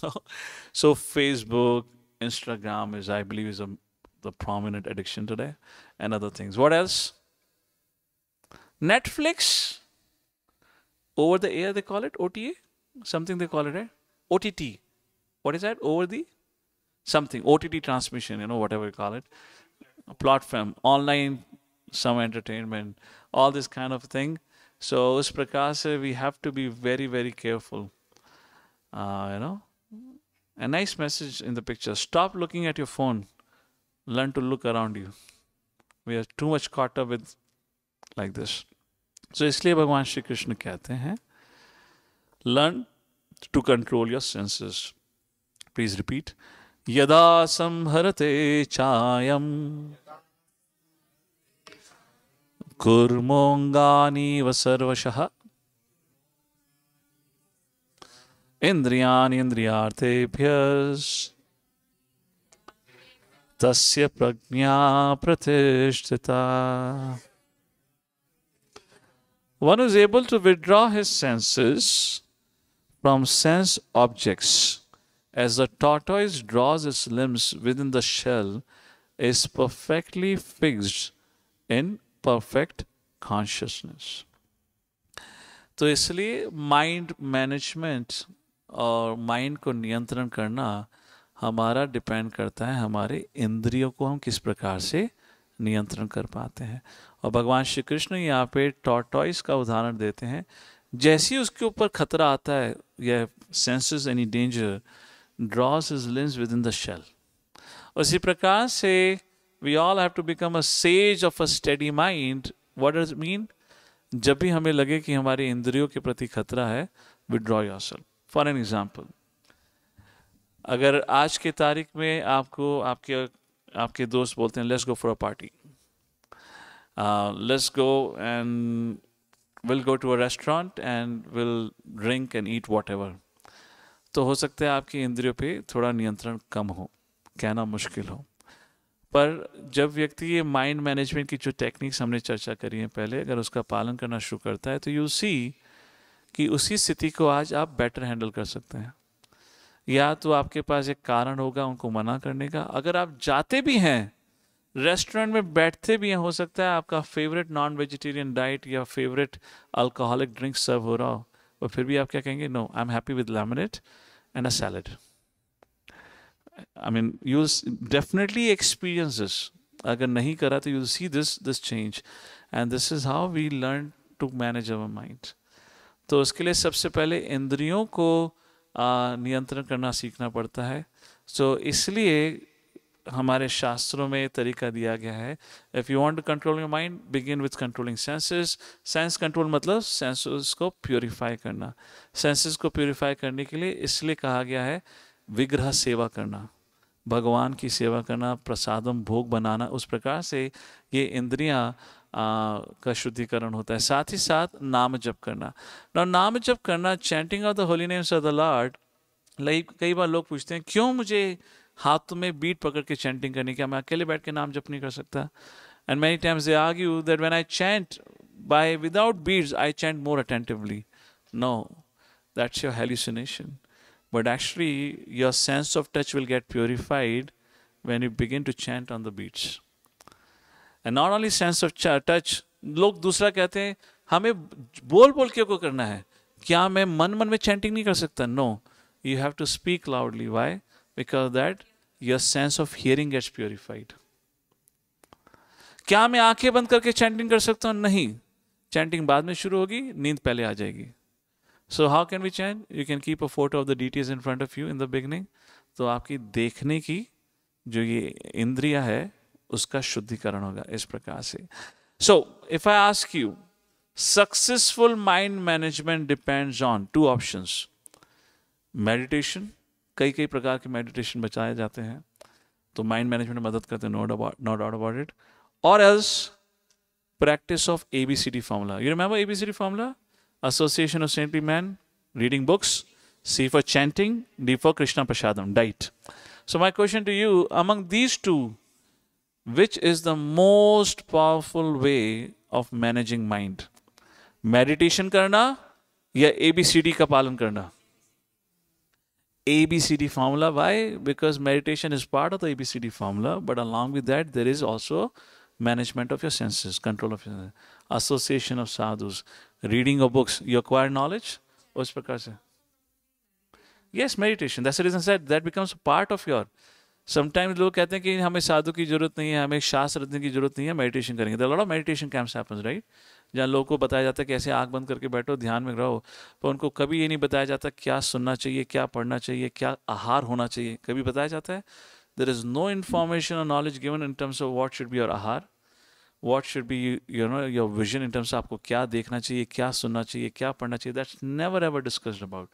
so, Facebook, Instagram is, I believe, is a, the prominent addiction today, and other things. What else? Netflix, over the air they call it OTA something they call it, right? OTT. What is that? Over the something. OTT transmission, you know, whatever you call it. A platform, online, some entertainment, all this kind of thing. So, as prakasa, we have to be very, very careful. Uh, you know, a nice message in the picture. Stop looking at your phone. Learn to look around you. We are too much caught up with like this. So, इसलिए भगवान श्री कृष्ण कहते हैं Learn to control your senses. Please repeat. Yada samharate chayam kurmongani vasarvashaha indriyani indriyartebhyas tasya pragnya प्रतिष्ठिता One is able to withdraw his senses from sense objects. As the tortoise draws its limbs within the shell, is perfectly fixed in perfect consciousness. तो इसलिए mind management और mind को नियंत्रण करना हमारा depend करता है हमारे इंद्रियों को हम किस प्रकार से नियंत्रण कर पाते हैं और भगवान श्री कृष्ण यहाँ पे टॉटॉइस का उदाहरण देते हैं जैसे ही उसके ऊपर खतरा आता है या senses any danger draws its limbs within the shell उसी प्रकार से we all have to become a sage of a steady mind what does mean जब भी हमें लगे कि हमारे इंद्रियों के प्रति खतरा है withdraw yourself for an example अगर आज के तारीख में आपको आपके आपके दोस्त बोलते हैं let's go for a party let's go and will go to a restaurant and will drink and eat whatever तो हो सकता है आपकी इंद्रियों पे थोड़ा नियंत्रण कम हो कहना मुश्किल हो पर जब व्यक्ति ये माइंड मैनेजमेंट की जो टेक्निक्स हमने चर्चा करी है पहले अगर उसका पालन करना शुरू करता है तो यू सी कि उसी स्थिति को आज आप बेटर हैंडल कर सकते हैं या तो आपके पास एक कारण होगा उनको मना करने का अगर आप जाते भी हैं रेस्टोरेंट में बैठते भी हैं हो सकता है आपका फेवरेट नॉन वेजिटेरियन डाइट या फेवरेट अल्कोहलिक ड्रिंक सर्व हो रहा हो और फिर भी आप क्या कहेंगे no I am happy with lemonade and a salad I mean you definitely experience this अगर नहीं करा तो you see this this change and this is how we learn to manage our mind तो उसके लिए सबसे पहले इंद्रियों को नियंत्रण करना सीखना पड़ता है सो so, इसलिए हमारे शास्त्रों में तरीका दिया गया है if you want to control your mind begin with controlling senses sense control मतलब सेंसेस को प्योरीफाई करना सेंसेस को प्योरीफाई करने के लिए इसलिए कहा गया है विग्रह सेवा करना भगवान की सेवा करना प्रसादम भोग बनाना उस प्रकार से ये इंद्रिया आ, का शुद्धिकरण होता है साथ ही साथ नाम जप करना ना नाम जप करना chanting of the holy names of the lord like कई बार लोग पूछते हैं क्यों मुझे हाथ में बीट पकड़ के चैंटिंग करनी क्या मैं अकेले बैठ के नाम जप नहीं कर सकता and many times they you that when I chant by without beads I chant more attentively no that's your hallucination but actually your sense of touch will get purified when you begin to chant on the beads and not only sense of touch लोग दूसरा कहते हैं हमें बोल बोल के को करना है क्या मैं मन मन में चैंटिंग नहीं कर सकता no you have to speak loudly why because that your sense of hearing gets purified क्या मैं आंखें बंद करके चैंटिंग कर सकता हूं नहीं चैंटिंग बाद में शुरू होगी नींद पहले आ जाएगी so how can we chant you can keep a photo of the details in front of you in the beginning तो आपकी देखने की जो ये इंद्रिया है उसका शुद्धिकरण होगा इस प्रकार से so if I ask you successful mind management depends on two options meditation कई कई प्रकार के मेडिटेशन बचाए जाते हैं तो माइंड मैनेजमेंट मदद करते हैं no about no doubt about it और else practice of A B C D formula you remember A B C D formula association of saintly man reading books C for chanting D for Krishna prasadam diet so my question to you among these two which is the most powerful way of managing mind meditation करना या ABCD का पालन करना ABCD formula. Why? Because meditation is part of the ABCD formula, but along with that, there is also management of your senses, control of your senses, association of sadhus, reading of books. You acquire knowledge? Us prakar se. Yes, meditation. That's the reason I said that becomes part of your. Sometimes लोग कहते हैं कि हमें साधु की जरूरत नहीं है हमें शास्त्र रखने की जरूरत नहीं है मेडिटेशन करेंगे lot of meditation camps happens right जहाँ लोगों को बताया जाता है कैसे ऐसे आँख बंद करके बैठो ध्यान में रहो पर उनको कभी ये नहीं बताया जाता क्या सुनना चाहिए क्या पढ़ना चाहिए क्या आहार होना चाहिए कभी बताया जाता है देर इज़ नो इन्फॉर्मेशन और knowledge given in terms of what should be your ahar what should be you know your vision in terms आपको क्या देखना चाहिए क्या सुनना चाहिए क्या पढ़ना चाहिए that's never ever discussed about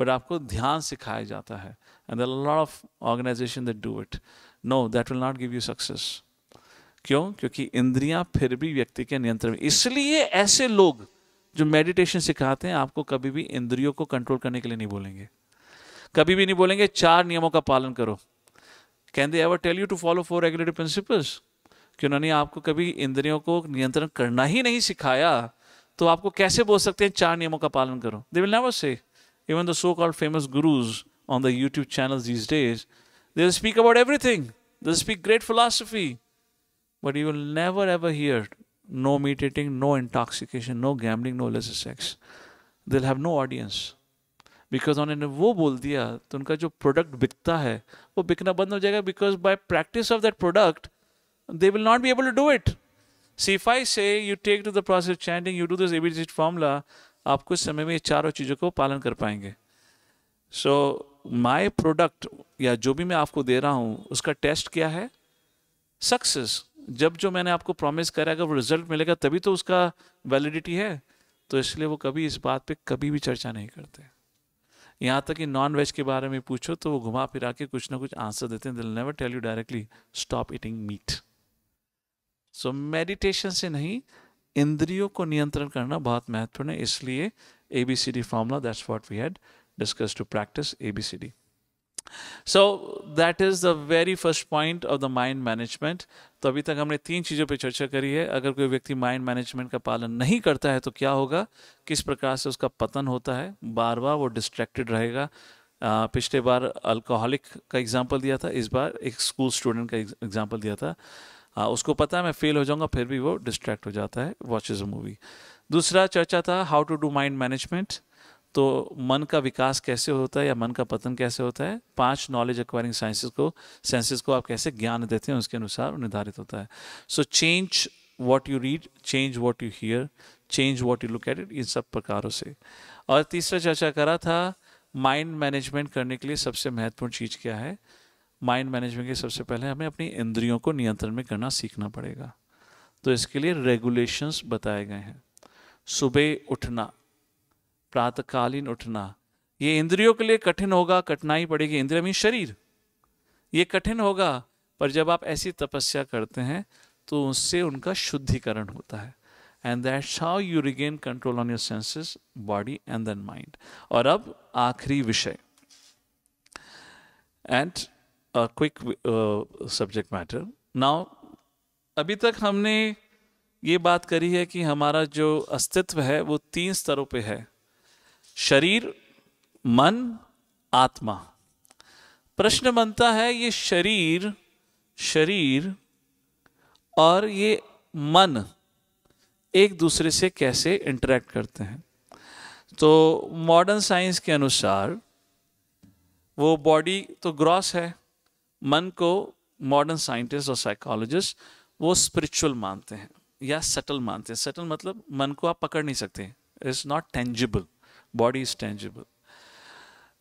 but आपको ध्यान सिखाया जाता है and the lot of organisation that do it no that will not give you success क्यों क्योंकि इंद्रियां फिर भी व्यक्ति के नियंत्रण में इसलिए ऐसे लोग जो मेडिटेशन सिखाते हैं आपको कभी भी इंद्रियों को कंट्रोल करने के लिए नहीं बोलेंगे कभी भी नहीं बोलेंगे चार नियमों का पालन करो can they ever tell you to follow four regulatory principles कि उन्होंने आपको कभी इंद्रियों को नियंत्रण करना ही नहीं सिखाया तो आपको कैसे बोल सकते हैं चार नियमों का पालन करो they will never say even the so called famous gurus on the YouTube channel these days they speak about everything they speak great philosophy But you will never ever hear no meat no intoxication, no gambling, no illicit sex. They'll have no audience. Because उन्होंने वो बोल दिया तो उनका जो product बिकता है वो बिकना बंद हो जाएगा because by practice of that product they will not be able to do it see if say you take to the process chanting you do this ability formula आप कुछ समय में ये चारों चीज़ों को पालन कर पाएंगे सो माई प्रोडक्ट या जो भी मैं आपको दे रहा हूँ उसका टेस्ट क्या है सक्सेस जब जो मैंने आपको प्रॉमिस करा अगर वो रिजल्ट मिलेगा तभी तो उसका वैलिडिटी है तो इसलिए वो कभी इस बात पे कभी भी चर्चा नहीं करते यहाँ तक कि नॉन वेज के बारे में पूछो तो वो घुमा फिरा के कुछ ना कुछ आंसर देते हैं they'll never tell you directly stop eating meat so meditation से नहीं इंद्रियों को नियंत्रण करना बहुत महत्वपूर्ण है इसलिए A B C D formula that's what we had discuss to practice A B C D so that is the very first point of the mind management तो अभी तक हमने तीन चीज़ों पर चर्चा करी है अगर कोई व्यक्ति माइंड मैनेजमेंट का पालन नहीं करता है तो क्या होगा किस प्रकार से उसका पतन होता है बार बार वो डिस्ट्रैक्टेड रहेगा पिछले बार अल्कोहलिक का एग्जाम्पल दिया था इस बार एक स्कूल स्टूडेंट का एग्जाम्पल दिया था आ, उसको पता है मैं फेल हो जाऊंगा फिर भी वो डिस्ट्रैक्ट हो जाता है इज अ मूवी दूसरा चर्चा था how to do mind management तो मन का विकास कैसे होता है या मन का पतन कैसे होता है पांच नॉलेज अक्वायरिंग साइंसेस को साइंसेस को आप कैसे ज्ञान देते हैं उसके अनुसार निर्धारित होता है so change what you read change what you hear change what you look at it इन सब प्रकारों से और तीसरा चर्चा करा था माइंड मैनेजमेंट करने के लिए सबसे महत्वपूर्ण चीज़ क्या है माइंड मैनेजमेंट के सबसे पहले हमें अपनी इंद्रियों को नियंत्रण में करना सीखना पड़ेगा तो इसके लिए रेगुलेशंस बताए गए हैं सुबह उठना प्रातकालीन उठना ये इंद्रियों के लिए कठिन होगा कठिनाई पड़ेगी इंद्रिय मीन शरीर ये कठिन होगा पर जब आप ऐसी तपस्या करते हैं तो उससे उनका शुद्धिकरण होता है and that's how you regain control on your senses body and then mind और अब आखिरी विषय and quick subject matter now अभी तक हमने ये बात करी है कि हमारा जो अस्तित्व है वो तीन स्तरों पे है शरीर मन आत्मा प्रश्न बनता है ये शरीर शरीर और ये मन एक दूसरे से कैसे इंटरेक्ट करते हैं तो मॉडर्न साइंस के अनुसार वो बॉडी तो ग्रॉस है मन को मॉडर्न साइंटिस्ट और साइकोलॉजिस्ट वो स्पिरिचुअल मानते हैं या सटल मानते हैं सटल मतलब मन को आप पकड़ नहीं सकते it's not tangible body is tangible.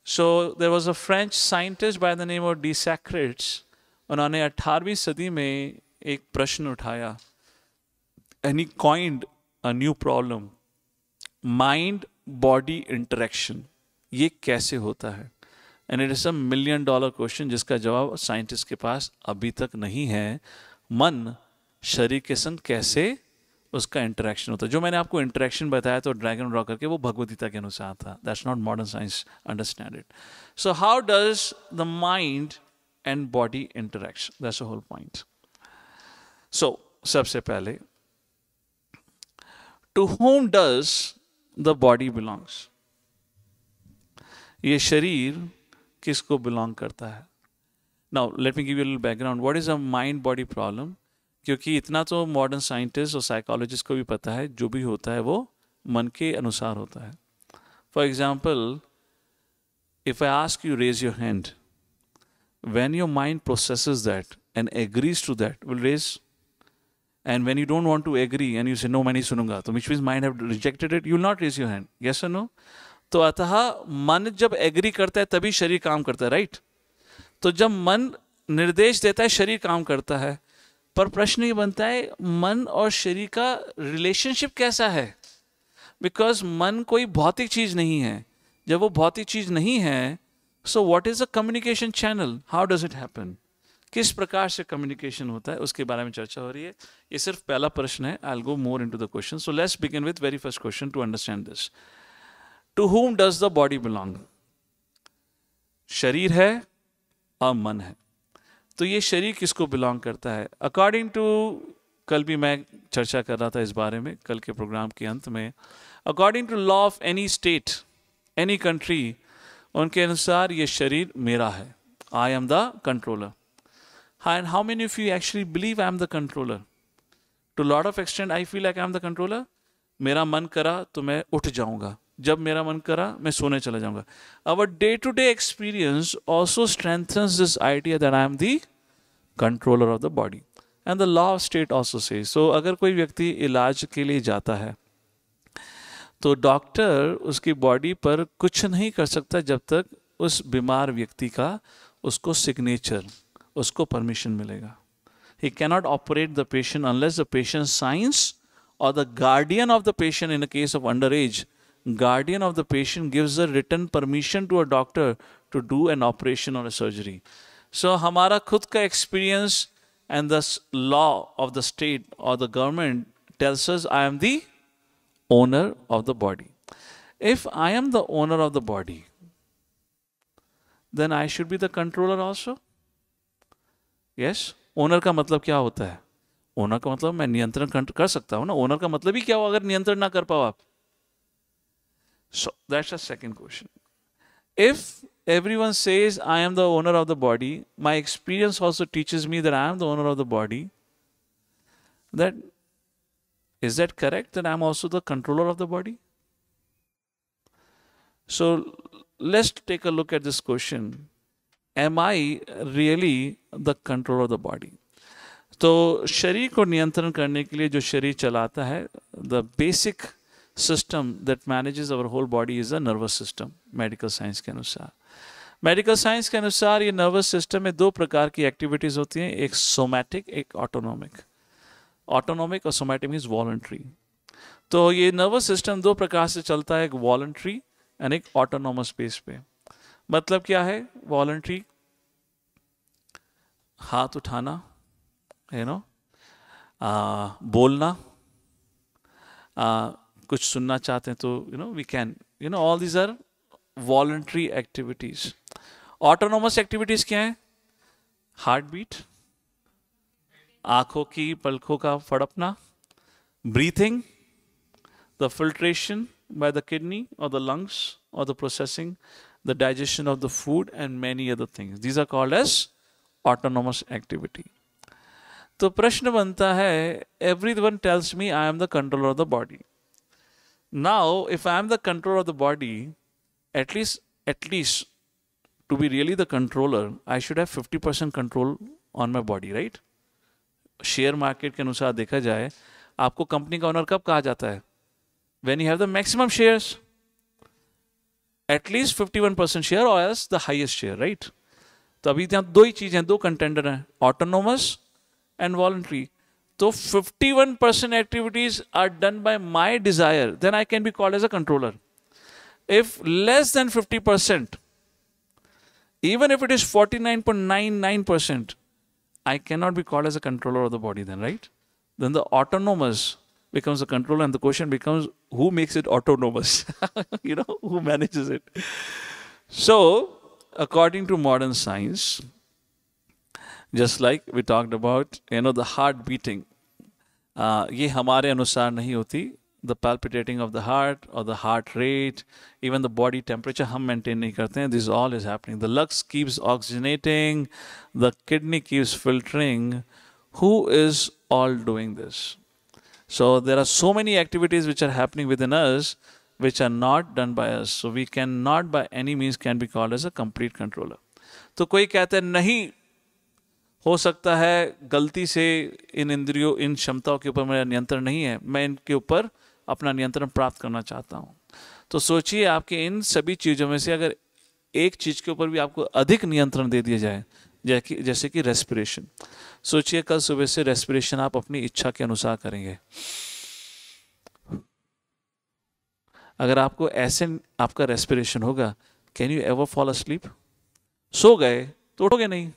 So there was a French scientist by the name of Descartes. उन्होंने 18वीं सदी में एक प्रश्न उठाया and he coined a new problem mind body interaction ये कैसे होता है and it is a million dollar question जिसका जवाब साइंटिस्ट के पास अभी तक नहीं है मन शरीर के संग कैसे उसका इंटरेक्शन होता है जो मैंने आपको इंटरेक्शन बताया तो ड्रैगन ड्रॉ करके वो भगवदगीता के अनुसार था that's not modern science understand it so how does the mind and body interaction that's whole point so सबसे पहले to whom does the body belongs ये शरीर किसको बिलोंग करता है now let me give you background what is a mind body problem क्योंकि इतना तो मॉडर्न साइंटिस्ट और साइकोलॉजिस्ट को भी पता है जो भी होता है वो मन के अनुसार होता है for example if I ask you raise your hand when your mind processes that and agrees to that will raise and when you don't want to agree and you say no main nahi sununga to which means mind have rejected it you will not raise your hand yes or no तो अतः मन जब agree करता है तभी शरीर काम करता है राइट right? तो जब मन निर्देश देता है शरीर काम करता है पर प्रश्न ये बनता है मन और शरीर का रिलेशनशिप कैसा है बिकॉज मन कोई भौतिक चीज़ नहीं है जब वो भौतिक चीज़ नहीं है so what is a communication channel how does it happen किस प्रकार से कम्युनिकेशन होता है उसके बारे में चर्चा हो रही है ये सिर्फ पहला प्रश्न है I go more into the question so let's begin with very first question to understand this to whom does the body belong शरीर है और मन है तो ये शरीर किसको बिलोंग करता है अकॉर्डिंग टू कल भी मैं चर्चा कर रहा था इस बारे में कल के प्रोग्राम के अंत में according to law of any state any country उनके अनुसार ये शरीर मेरा है आई एम द कंट्रोलर हाई and how many of you actually believe I am the controller to lord of extend I feel like I am the controller मेरा मन करा तो मैं उठ जाऊंगा जब मेरा मन करा मैं सोने चला जाऊंगा our day to day experience also strengthen this idea that I am the controller of the body and the law of state also say so अगर कोई व्यक्ति इलाज के लिए जाता है तो डॉक्टर उसकी बॉडी पर कुछ नहीं कर सकता जब तक उस बीमार व्यक्ति का उसको सिग्नेचर उसको परमिशन मिलेगा he cannot operate the patient unless the patient signs or the guardian of the patient in a case of underage guardian of the patient gives a written permission to a doctor to do an operation or a surgery. So हमारा खुद का experience and the law of the state or the government tells us I am the owner of the body. If I am the owner of the body, then I should be the controller also. Yes? Owner का मतलब क्या होता है owner का मतलब मैं नियंत्रण कर सकता हूँ ना ओनर का मतलब ही क्या हो अगर नियंत्रण ना कर पाओ आप So that's the second question. If everyone says, I am the owner of the body, my experience also teaches me that I am the owner of the body, that is that correct that I'm also the controller of the body? So let's take a look at this question. Am I really the controller of the body? तो शरीर को नियंत्रण करने के लिए जो शरीर चलाता है the basic system that manages our whole body is a nervous system medical science के अनुसार मेडिकल साइंस के अनुसार ये नर्वस सिस्टम में दो प्रकार की एक्टिविटीज़ होती हैं एक सोमैटिक एक ऑटोनॉमिक ऑटोनॉमिक और सोमैटिक मीन्स वॉल्ट्री तो ये नर्वस सिस्टम दो प्रकार से चलता है एक वॉलंट्री एंड एक ऑटोनोमस बेस पे मतलब क्या है वॉलंट्री हाथ उठाना यू नो बोलना कुछ सुनना चाहते हैं तो you know we can you know all these are voluntary activities autonomous activities क्या है हार्ट बीट आंखों की पलखों का फड़पना breathing the filtration by the kidney और द लंग्स और the processing the digestion of the food and many other things these are called as autonomous activity तो प्रश्न बनता है everyone tells me I am the control of the body Now, if I am the controller of the body, at least, at least to be really the controller, I should have 50% control on my body, right? Share market के अनुसार देखा जाए आपको company का owner कब कहा जाता है when you have the maximum shares at least fifty one percent share और else the highest share right तो अभी यहाँ दो ही चीज़ें दो कंटेंडर हैं autonomous and voluntary So 51% activities are done by my desire, then I can be called as a controller. If less than 50%, even if it is 49.99%, I cannot be called as a controller of the body then, right? Then the autonomous becomes a controller and the question becomes who makes it autonomous? you know, who manages it? So, according to modern science, just like we talked about you know the heart beating ये हमारे अनुसार नहीं होती the palpitating of the heart और the heart rate even the body temperature हम maintain नहीं करते हैं this all is happening the lungs keeps oxygenating the kidney keeps filtering who is all doing this so there are so many activities which are happening within us which are not done by us. So we cannot by any means can be called as a complete controller. तो कोई कहता है नहीं हो सकता है गलती से इन इंद्रियों इन क्षमताओं के ऊपर मेरा नियंत्रण नहीं है मैं इनके ऊपर अपना नियंत्रण प्राप्त करना चाहता हूँ तो सोचिए आपके इन सभी चीज़ों में से अगर एक चीज़ के ऊपर भी आपको अधिक नियंत्रण दे दिया जाए जैसे कि रेस्पिरेशन सोचिए कल सुबह से रेस्पिरेशन आप अपनी इच्छा के अनुसार करेंगे अगर आपको ऐसे आपका रेस्पिरेशन होगा can you ever fall sleep सो गए तो उठोगे नहीं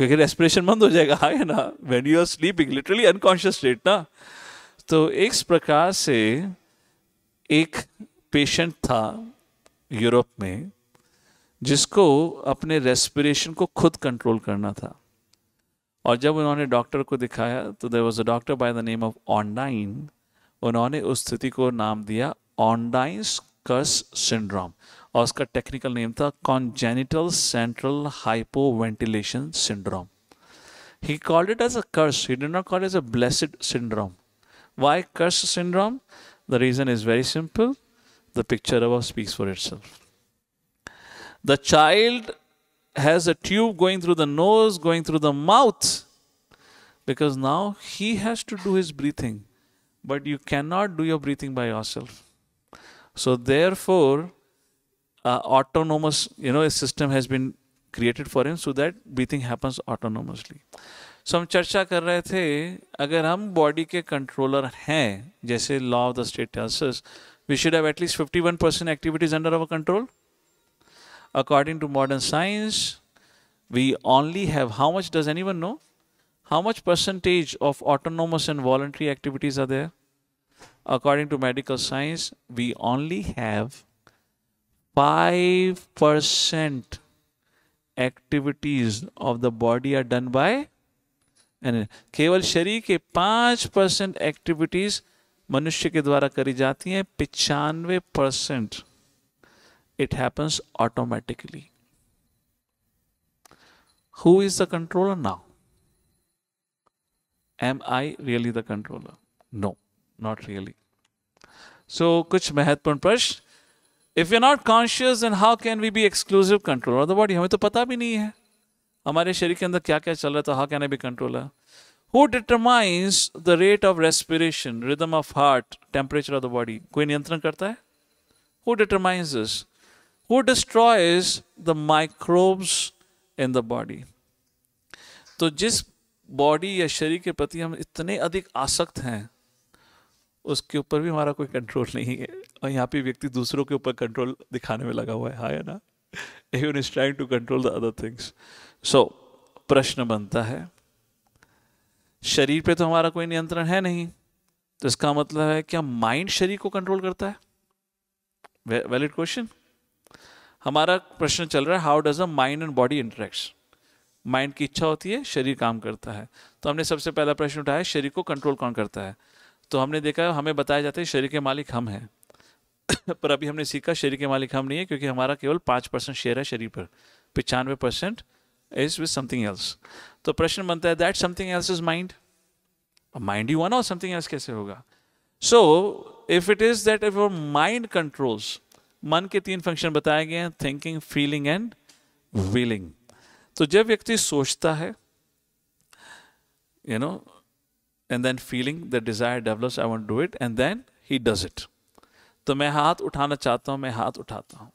क्योंकि रेस्पिरेशन बंद हो जाएगा हाँ है ना when you are sleeping literally unconscious state ना तो एक प्रकार से एक पेशेंट था यूरोप में जिसको अपने रेस्पिरेशन को खुद कंट्रोल करना था और जब उन्होंने डॉक्टर को दिखाया तो there was a doctor by the name of Ondine उन्होंने उस स्थिति को नाम दिया ऑनडाइन्स कर्स सिंड्रोम और उसका टेक्निकल नेम था congenital central hypoventilation syndrome he called it as a curse he did not call as a blessed syndrome why curse syndrome the reason is very simple the picture अब speaks for itself the child has a tube going through the nose, going through the mouth, because now he has to do his breathing. But you cannot do your breathing by yourself. So, therefore, uh, autonomous you know a system has been created for him so that breathing happens autonomously so so, हम चर्चा कर रहे थे अगर हम body के controller हैं जैसे law of the state tells we should have at least 51 percent activities under our control according to modern science we only have how much does anyone know how much percentage of autonomous and voluntary activities are there according to medical science we only have five percent activities of the body are done by केवल शरीर के पांच percent activities मनुष्य के द्वारा करी जाती हैं पिचानवे percent it happens automatically who is the controller now am I really the controller no not really so कुछ महत्वपूर्ण प्रश्न if you not conscious and how can we be exclusive controller the body हमें तो पता भी नहीं है हमारे शरीर के अंदर क्या क्या चल रहा है तो how can I be controller who determines the rate of respiration rhythm of heart temperature of the body कोई नियंत्रण करता है who determines this who destroys the microbes in the body तो जिस बॉडी या शरीर के प्रति हम इतने अधिक आसक्त हैं उसके ऊपर भी हमारा कोई कंट्रोल नहीं है और यहाँ पे व्यक्ति दूसरों के ऊपर कंट्रोल दिखाने में लगा हुआ है हाँ या ना even is trying to control the other things so प्रश्न बनता है शरीर पे तो हमारा कोई नियंत्रण है नहीं तो इसका मतलब है क्या माइंड शरीर को कंट्रोल करता है वैलिड क्वेश्चन हमारा प्रश्न चल रहा है how does a mind and body interact mind की इच्छा होती है शरीर काम करता है तो हमने सबसे पहला प्रश्न उठाया शरीर को कंट्रोल कौन करता है तो हमने देखा हमें बताया जाता है शरीर के मालिक हम हैं पर अभी हमने सीखा शरीर के मालिक हम नहीं है क्योंकि हमारा केवल पाँच परसेंट शेयर है शरीर पर पचानवे percent is with something else तो प्रश्न बनता है that something else is mind mind you one और समथिंग एल्स कैसे होगा so if it is that if your mind controls मन के तीन फंक्शन बताए गए हैं थिंकिंग फीलिंग एंड विलिंग तो जब व्यक्ति सोचता है you you know know, and then feeling the desire develops I want do it and then he does it तो मैं हाथ उठाना चाहता हूँ मैं हाथ उठाता हूँ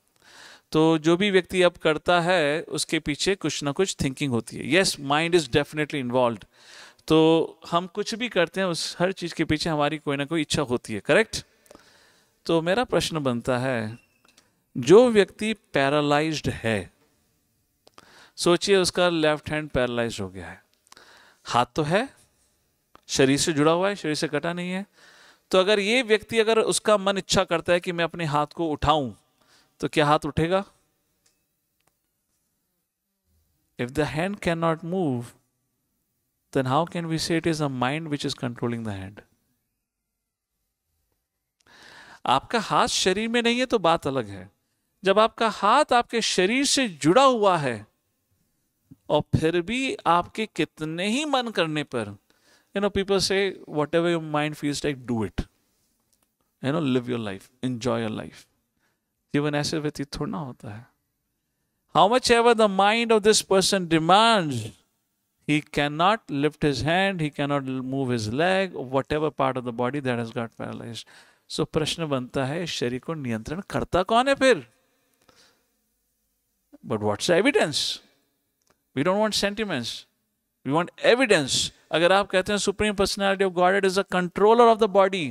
तो जो भी व्यक्ति अब करता है उसके पीछे कुछ ना कुछ थिंकिंग होती है yes mind is definitely involve तो हम कुछ भी करते हैं उस हर चीज़ के पीछे हमारी कोई ना कोई इच्छा होती है करेक्ट तो मेरा प्रश्न बनता है जो व्यक्ति पैरालाइज है सोचिए उसका लेफ्ट हैंड पैरालाइज हो गया है हाथ तो है शरीर से जुड़ा हुआ है शरीर से कटा नहीं है तो अगर ये व्यक्ति अगर उसका मन इच्छा करता है कि मैं अपने हाथ को उठाऊं तो क्या हाथ उठेगा if the hand can not move then how can we say it is a mind which is controlling the hand आपका हाथ शरीर में नहीं है तो बात अलग है जब आपका हाथ आपके शरीर से जुड़ा हुआ है और फिर भी आपके कितने ही मन करने पर you know people say whatever your mind feels like do it you know live your life enjoy your life even as how much ever the mind of this person demands he cannot lift his hand he cannot move his leg whatever part of the body that has got paralyzed so prashna banta hai shari ko niyantran karta kaun hai phir but what's the evidence we don't want sentiments we want evidence अगर आप कहते हैं supreme personality of God it is a controller of the body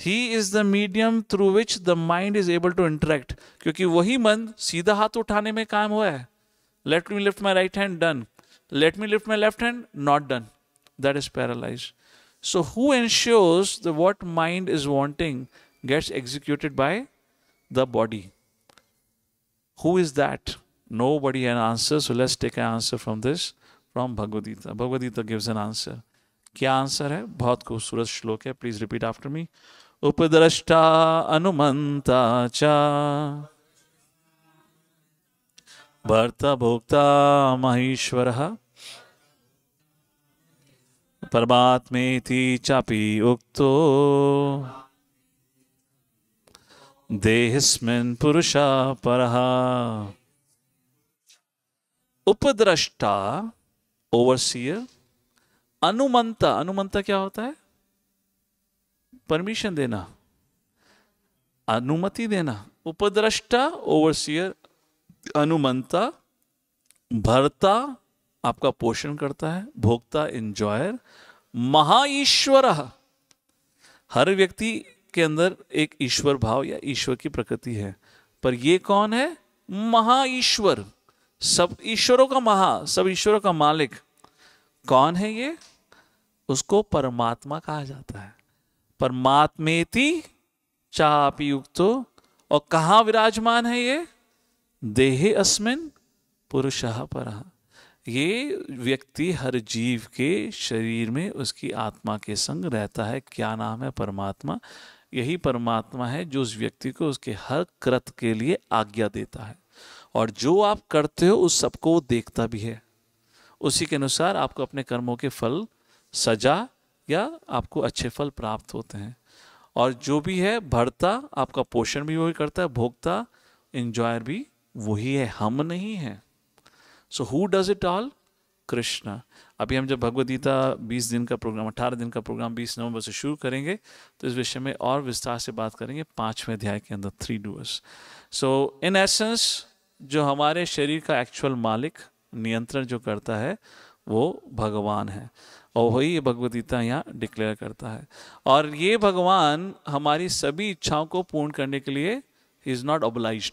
he is the medium through which the mind is able to interact क्योंकि वही मन सीधा हाथ उठाने में काम हुआ है let me lift my right hand done let me lift my left hand not done that is paralyse so who ensures the what mind is wanting gets executed by the body. Who is that? Nobody can answer, so let's take an answer from this. From Bhagavad Gita Bhagavad Gita gives an answer क्या answer है बहुत खूबसूरत श्लोक है please repeat after me उपद्रष्टा अनुमंता चा भर्ता भोक्ता महेश्वर परमात्मेति चापी उक्तो देहस्मिन पुरुषा परः उपद्रष्टा ओवरसीयर अनुमंता अनुमंता क्या होता है परमिशन देना अनुमति देना उपद्रष्टा ओवरसियर अनुमंता भरता आपका पोषण करता है भोक्ता महा महाईश्वर हर व्यक्ति के अंदर एक ईश्वर भाव या ईश्वर की प्रकृति है पर यह कौन है महाईश्वर सब ईश्वरों का महा सब ईश्वरों का मालिक कौन है ये उसको परमात्मा कहा जाता है परमात्मेति चापि हो और कहा विराजमान है ये देहे अस्मिन पुरुष पर ये व्यक्ति हर जीव के शरीर में उसकी आत्मा के संग रहता है क्या नाम है परमात्मा यही परमात्मा है जो उस व्यक्ति को उसके हर कृत के लिए आज्ञा देता है और जो आप करते हो उस सबको वो देखता भी है उसी के अनुसार आपको अपने कर्मों के फल सजा या आपको अच्छे फल प्राप्त होते हैं और जो भी है भरता आपका पोषण भी वही करता है भोगता इंजॉयर भी वही है हम नहीं है so who does it all Krishna अभी हम जब भगवदगीता 20 दिन का प्रोग्राम 18 दिन का प्रोग्राम 20 नवंबर से शुरू करेंगे तो इस विषय में और विस्तार से बात करेंगे पांचवें अध्याय के अंदर three doers so in essence जो हमारे शरीर का एक्चुअल मालिक नियंत्रण जो करता है वो भगवान है और वही ये भगवदगीता यहाँ डिक्लेयर करता है और ये भगवान हमारी सभी इच्छाओं को पूर्ण करने के लिए इज़ नॉट ओबलाइज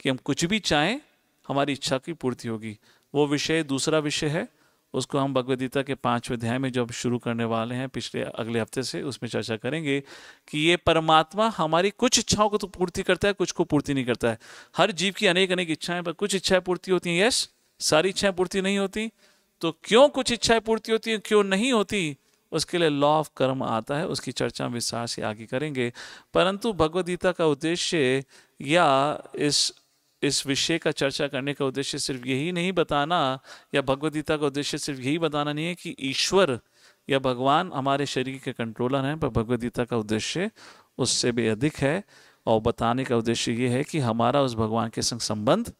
कि हम कुछ भी चाहें हमारी इच्छा की पूर्ति होगी वो विषय दूसरा विषय है उसको हम भगवदगीता के पाँचवें अध्याय में जो शुरू करने वाले हैं पिछले अगले हफ्ते से उसमें चर्चा करेंगे कि ये परमात्मा हमारी कुछ इच्छाओं को तो पूर्ति करता है कुछ को पूर्ति नहीं करता है हर जीव की अनेक अनेक इच्छाएं पर कुछ इच्छाएं पूर्ति होती हैं यस सारी इच्छाएं पूर्ति नहीं होती तो क्यों कुछ इच्छाएं पूर्ति होती हैं क्यों नहीं होती उसके लिए लॉ ऑफ कर्म आता है उसकी चर्चा हम विस्तार से आगे करेंगे परंतु भगवदगीता का उद्देश्य या इस इस विषय का चर्चा करने का उद्देश्य सिर्फ यही नहीं बताना या भगवदगीता का उद्देश्य सिर्फ यही बताना नहीं है कि ईश्वर या भगवान हमारे शरीर के कंट्रोलर हैं पर भगवदगीता का उद्देश्य उससे भी अधिक है और बताने का उद्देश्य ये है कि हमारा उस भगवान के संग संबंध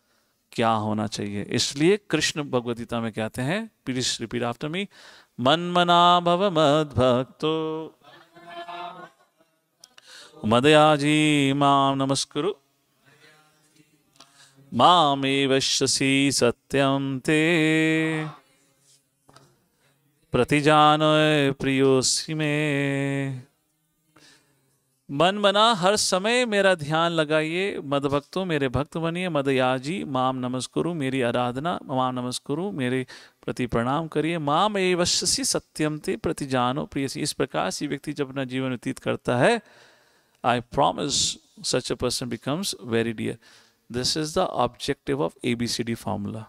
क्या होना चाहिए इसलिए कृष्ण भगवदगीता में कहते हैं प्लीज रिपीट आफ्टर मी मन मना भव मद भक्तो मदयाजी माम नमस्कुरु मामेवश्यसि सत्यं ते प्रतिजान प्रियोसि में मन बना हर समय मेरा ध्यान लगाइए मद भक्तों मेरे भक्त बनिए याजी माम नमस्कुरु मेरी आराधना माम नमस्कुरु मेरे प्रति प्रणाम करिए माम एवश्यसी सत्यम ते प्रति जानो प्रिय इस प्रकार से व्यक्ति जब अपना जीवन व्यतीत करता है I promise such a person becomes very dear this is the objective of ABCD formula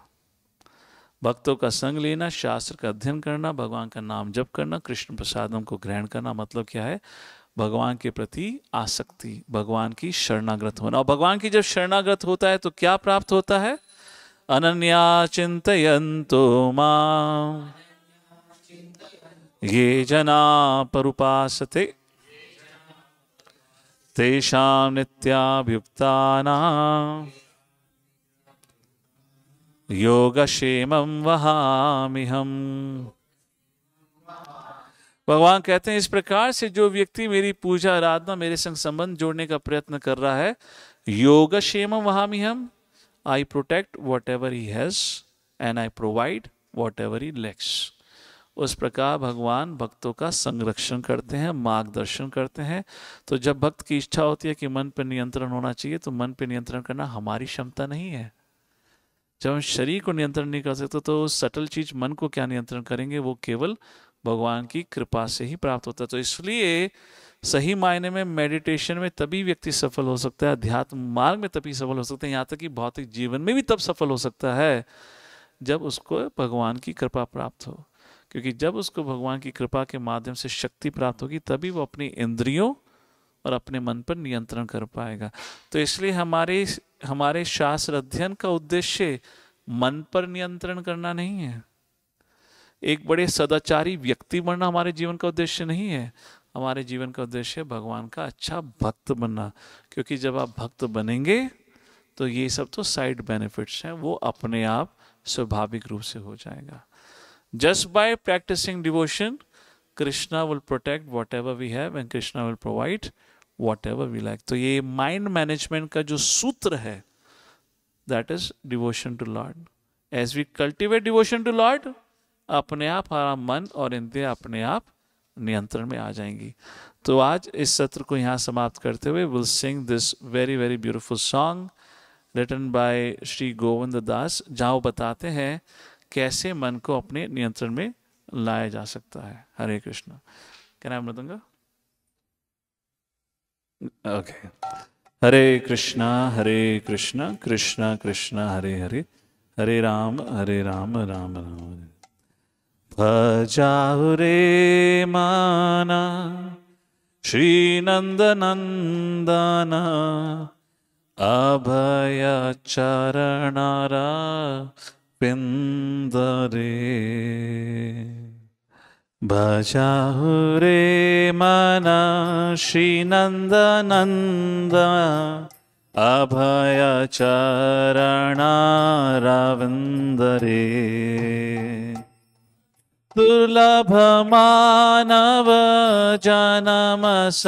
भक्तों का संग लेना शास्त्र का अध्ययन करना भगवान का नाम जप करना कृष्ण प्रसादम को ग्रहण करना मतलब क्या है भगवान के प्रति आसक्ति भगवान की शरणागत होना और भगवान की जब शरणागत होता है तो क्या प्राप्त होता है अनन्या चिंतयंतो माम ये जना परुपासते तेषां नित्याभियुक्तानां योगक्षेमं वहामिहम भगवान कहते हैं इस प्रकार से जो व्यक्ति मेरी पूजा आराधना मेरे संग संबंध जोड़ने का प्रयत्न कर रहा है योग क्षेम वहामी हम I protect whatever he has and I provide whatever he lacks उस प्रकार भगवान भक्तों का संरक्षण करते हैं मार्गदर्शन करते हैं तो जब भक्त की इच्छा होती है कि मन पर नियंत्रण होना चाहिए तो मन पर नियंत्रण करना हमारी क्षमता नहीं है जब हम शरीर को नियंत्रण नहीं कर सकते तो सटल चीज मन को क्या नियंत्रण करेंगे वो केवल भगवान की कृपा से ही प्राप्त होता है तो इसलिए सही मायने में मेडिटेशन में तभी व्यक्ति सफल हो सकता है अध्यात्म मार्ग में तभी सफल हो सकते हैं यहाँ तक कि भौतिक जीवन में भी तब सफल हो सकता है जब उसको भगवान की कृपा प्राप्त हो क्योंकि जब उसको भगवान की कृपा के माध्यम से शक्ति प्राप्त होगी तभी वो अपनी इंद्रियों और अपने मन पर नियंत्रण कर पाएगा तो इसलिए हमारे हमारे शास्त्र अध्ययन का उद्देश्य मन पर नियंत्रण करना नहीं है एक बड़े सदाचारी व्यक्ति बनना हमारे जीवन का उद्देश्य नहीं है हमारे जीवन का उद्देश्य भगवान का अच्छा भक्त बनना क्योंकि जब आप भक्त बनेंगे तो ये सब तो साइड बेनिफिट्स हैं वो अपने आप स्वाभाविक रूप से हो जाएगा Just by practicing devotion, Krishna will protect whatever we have and Krishna will provide whatever we like तो ye mind management ka jo sutra hai that is devotion to Lord. As we cultivate devotion to Lord, apne aap hamara man aur indriya apne aap नियंत्रण में आ जाएंगी तो आज इस सत्र को यहाँ समाप्त करते हुए will sing this very very beautiful song written by Shri Govind Das जहाँ वो बताते हैं कैसे मन को अपने नियंत्रण में लाया जा सकता है हरे कृष्ण क्या नाम मृदंगा ओके हरे कृष्णा हरे कृष्णा कृष्णा कृष्णा हरे हरे हरे राम हरे राम राम राम भजाऊ रे माना अभय चरणारा पिन्दरे भजाहुरे रे अभयचरणारविन्दरे श्रीनन्दनन्द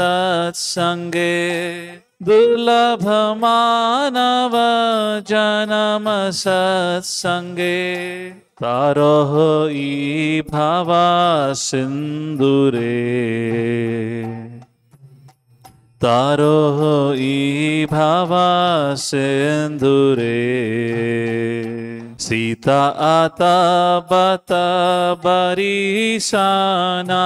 अभय दुर्लभ मानव जनम सत्संगे तारोह ई भावा सिन्दुरे तारोह ई भावा सिन्दुरे सीता आता बरी साना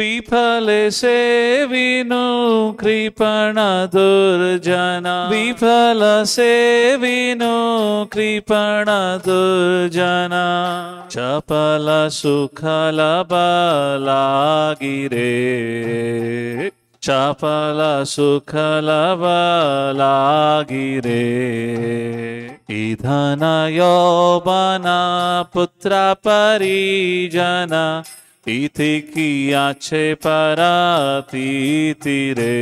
से दुर्जन विफल दुर्जना विनु कृपण दुर्जना चपल सुखल गिरे चपल सुखल गिरे इधन यौवन पुत्र परिजना इति किया छे परातीति रे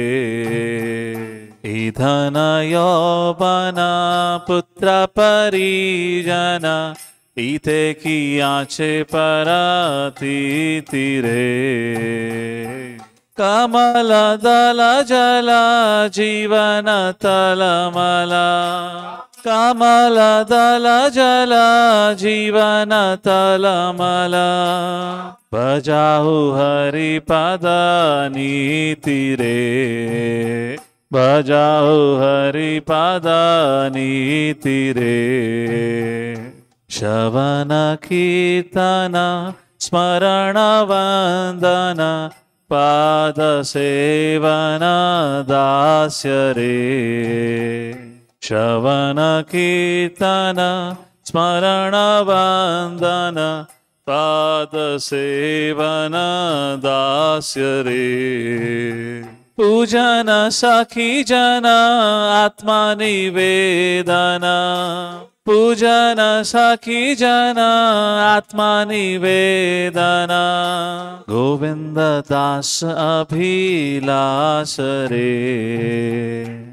इधन यौवना पुत्र परिजना इते किया छे परातीति रे कमल दल जला जीवन तलमला कमल दल जल जीवन कमलदलजला जीवनतलमला भजाहु नीति रे भजाहु हरिपदानीति रे शवनकीर्तन सेवन पादसेवनदास्य रे कीर्तन श्रवणकीर्तन स्मरणवन्दन पादसेवन दास्य रे पूजन सखी जन आत्मनिवेदन पूजन सखी जना आत्मा निवेदना गोविंद दास अभिलास रे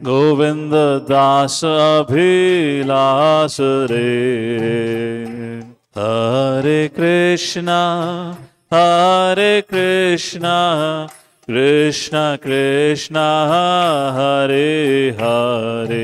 गोविंद दास अभिलास रे हरे कृष्णा हरे कृष्णा कृष्णा कृष्णा हरे हरे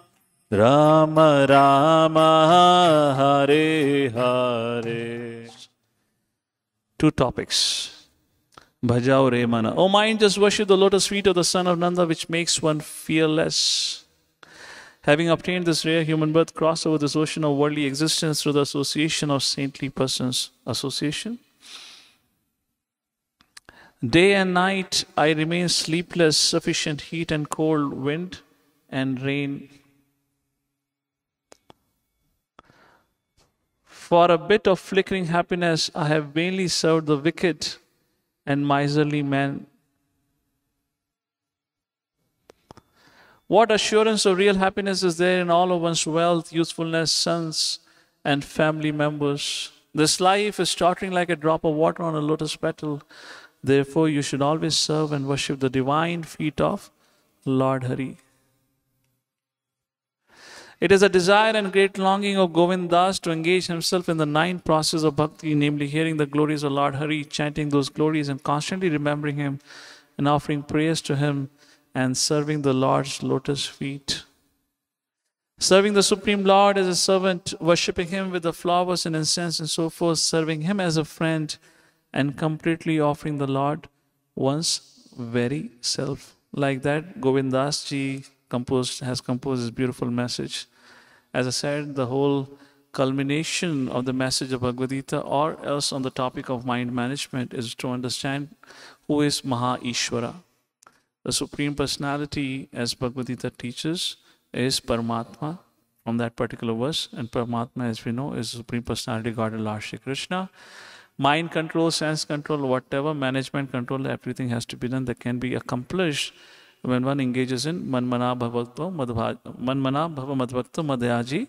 राम राम हरे हरे Two topics. Bhajao Re Mana. O mind, just worship the lotus feet of the son of Nanda, which makes one fearless. Having obtained this rare human birth, cross over this ocean of worldly existence through the association of saintly persons. Association? Day and night I remain sleepless, sufficient heat and cold, wind and rain For a bit of flickering happiness, I have vainly served the wicked and miserly man. What assurance of real happiness is there in all of one's wealth, usefulness, sons, and family members? This life is tottering like a drop of water on a lotus petal. Therefore, you should always serve and worship the divine feet of Lord Hari. It is a desire and great longing of Govindas to engage himself in the nine processes of bhakti, namely hearing the glories of Lord Hari, chanting those glories, and constantly remembering him and offering prayers to him and serving the Lord's lotus feet. Serving the Supreme Lord as a servant, worshipping Him with the flowers and incense and so forth, serving Him as a friend, and completely offering the Lord one's very self. Like that, Govindas ji composed, has composed this beautiful message as I said, the whole culmination of the message of Bhagavad Gita or else on the topic of mind management is to understand who is Maha Ishwara. The Supreme Personality, as Bhagavad Gita teaches, is Paramatma from that particular verse. And Paramatma, as we know, is the Supreme Personality God and Lord Shri Krishna. Mind control, sense control, whatever, management control, everything has to be done that can be accomplished when one engages in manmana bhavakto manmana bhava madhvakto madhyaji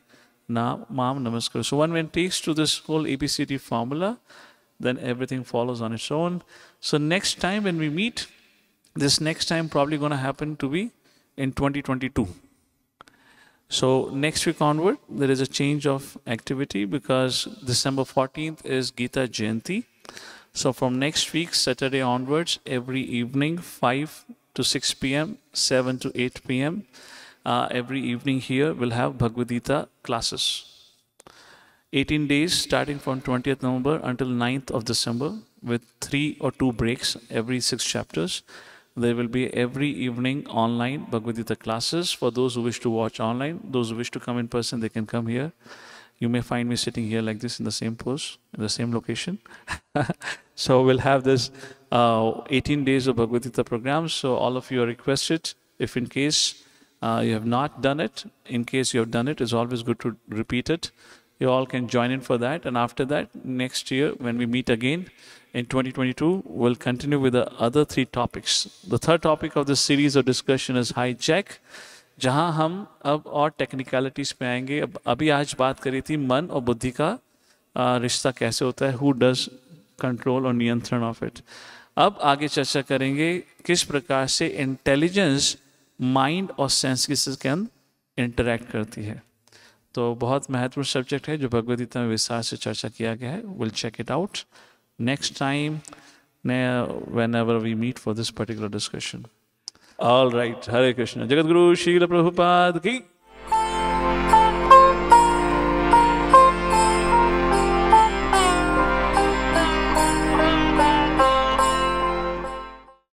na maam namaskar. So when one takes to this whole ABCD formula, then everything follows on its own. So next time when we meet, this next time probably going to happen to be in 2022. So next week onward, there is a change of activity because December 14th is Gita Jayanti. So from next week, Saturday onwards, every evening, 5 to 6 p.m., 7 to 8 p.m. Uh, every evening here, we'll have Bhagavad Gita classes. 18 days starting from 20th November until 9th of December with three or two breaks every six chapters. There will be every evening online Bhagavad Gita classes for those who wish to watch online. Those who wish to come in person, they can come here you may find me sitting here like this in the same pose, in the same location. so we'll have this uh, 18 days of Bhagavad Gita program. So all of you are requested. If in case uh, you have not done it, in case you have done it, it's always good to repeat it. You all can join in for that. And after that, next year when we meet again in 2022, we'll continue with the other three topics. The third topic of this series of discussion is hijack. जहां हम अब और technicalities पे आएंगे अब अभी आज बात करी थी मन और बुद्धि का रिश्ता कैसे होता है हु डज कंट्रोल और नियंत्रण ऑफ इट अब आगे चर्चा करेंगे किस प्रकार से इंटेलिजेंस माइंड और सेंस के अंदर इंटरेक्ट करती है तो बहुत महत्वपूर्ण सब्जेक्ट है जो भगवदगीता में विस्तार से चर्चा किया गया है will check it out next time ever we meet for this particular discussion all right Hare Krishna जगत गुरु शील प्रभुपाद की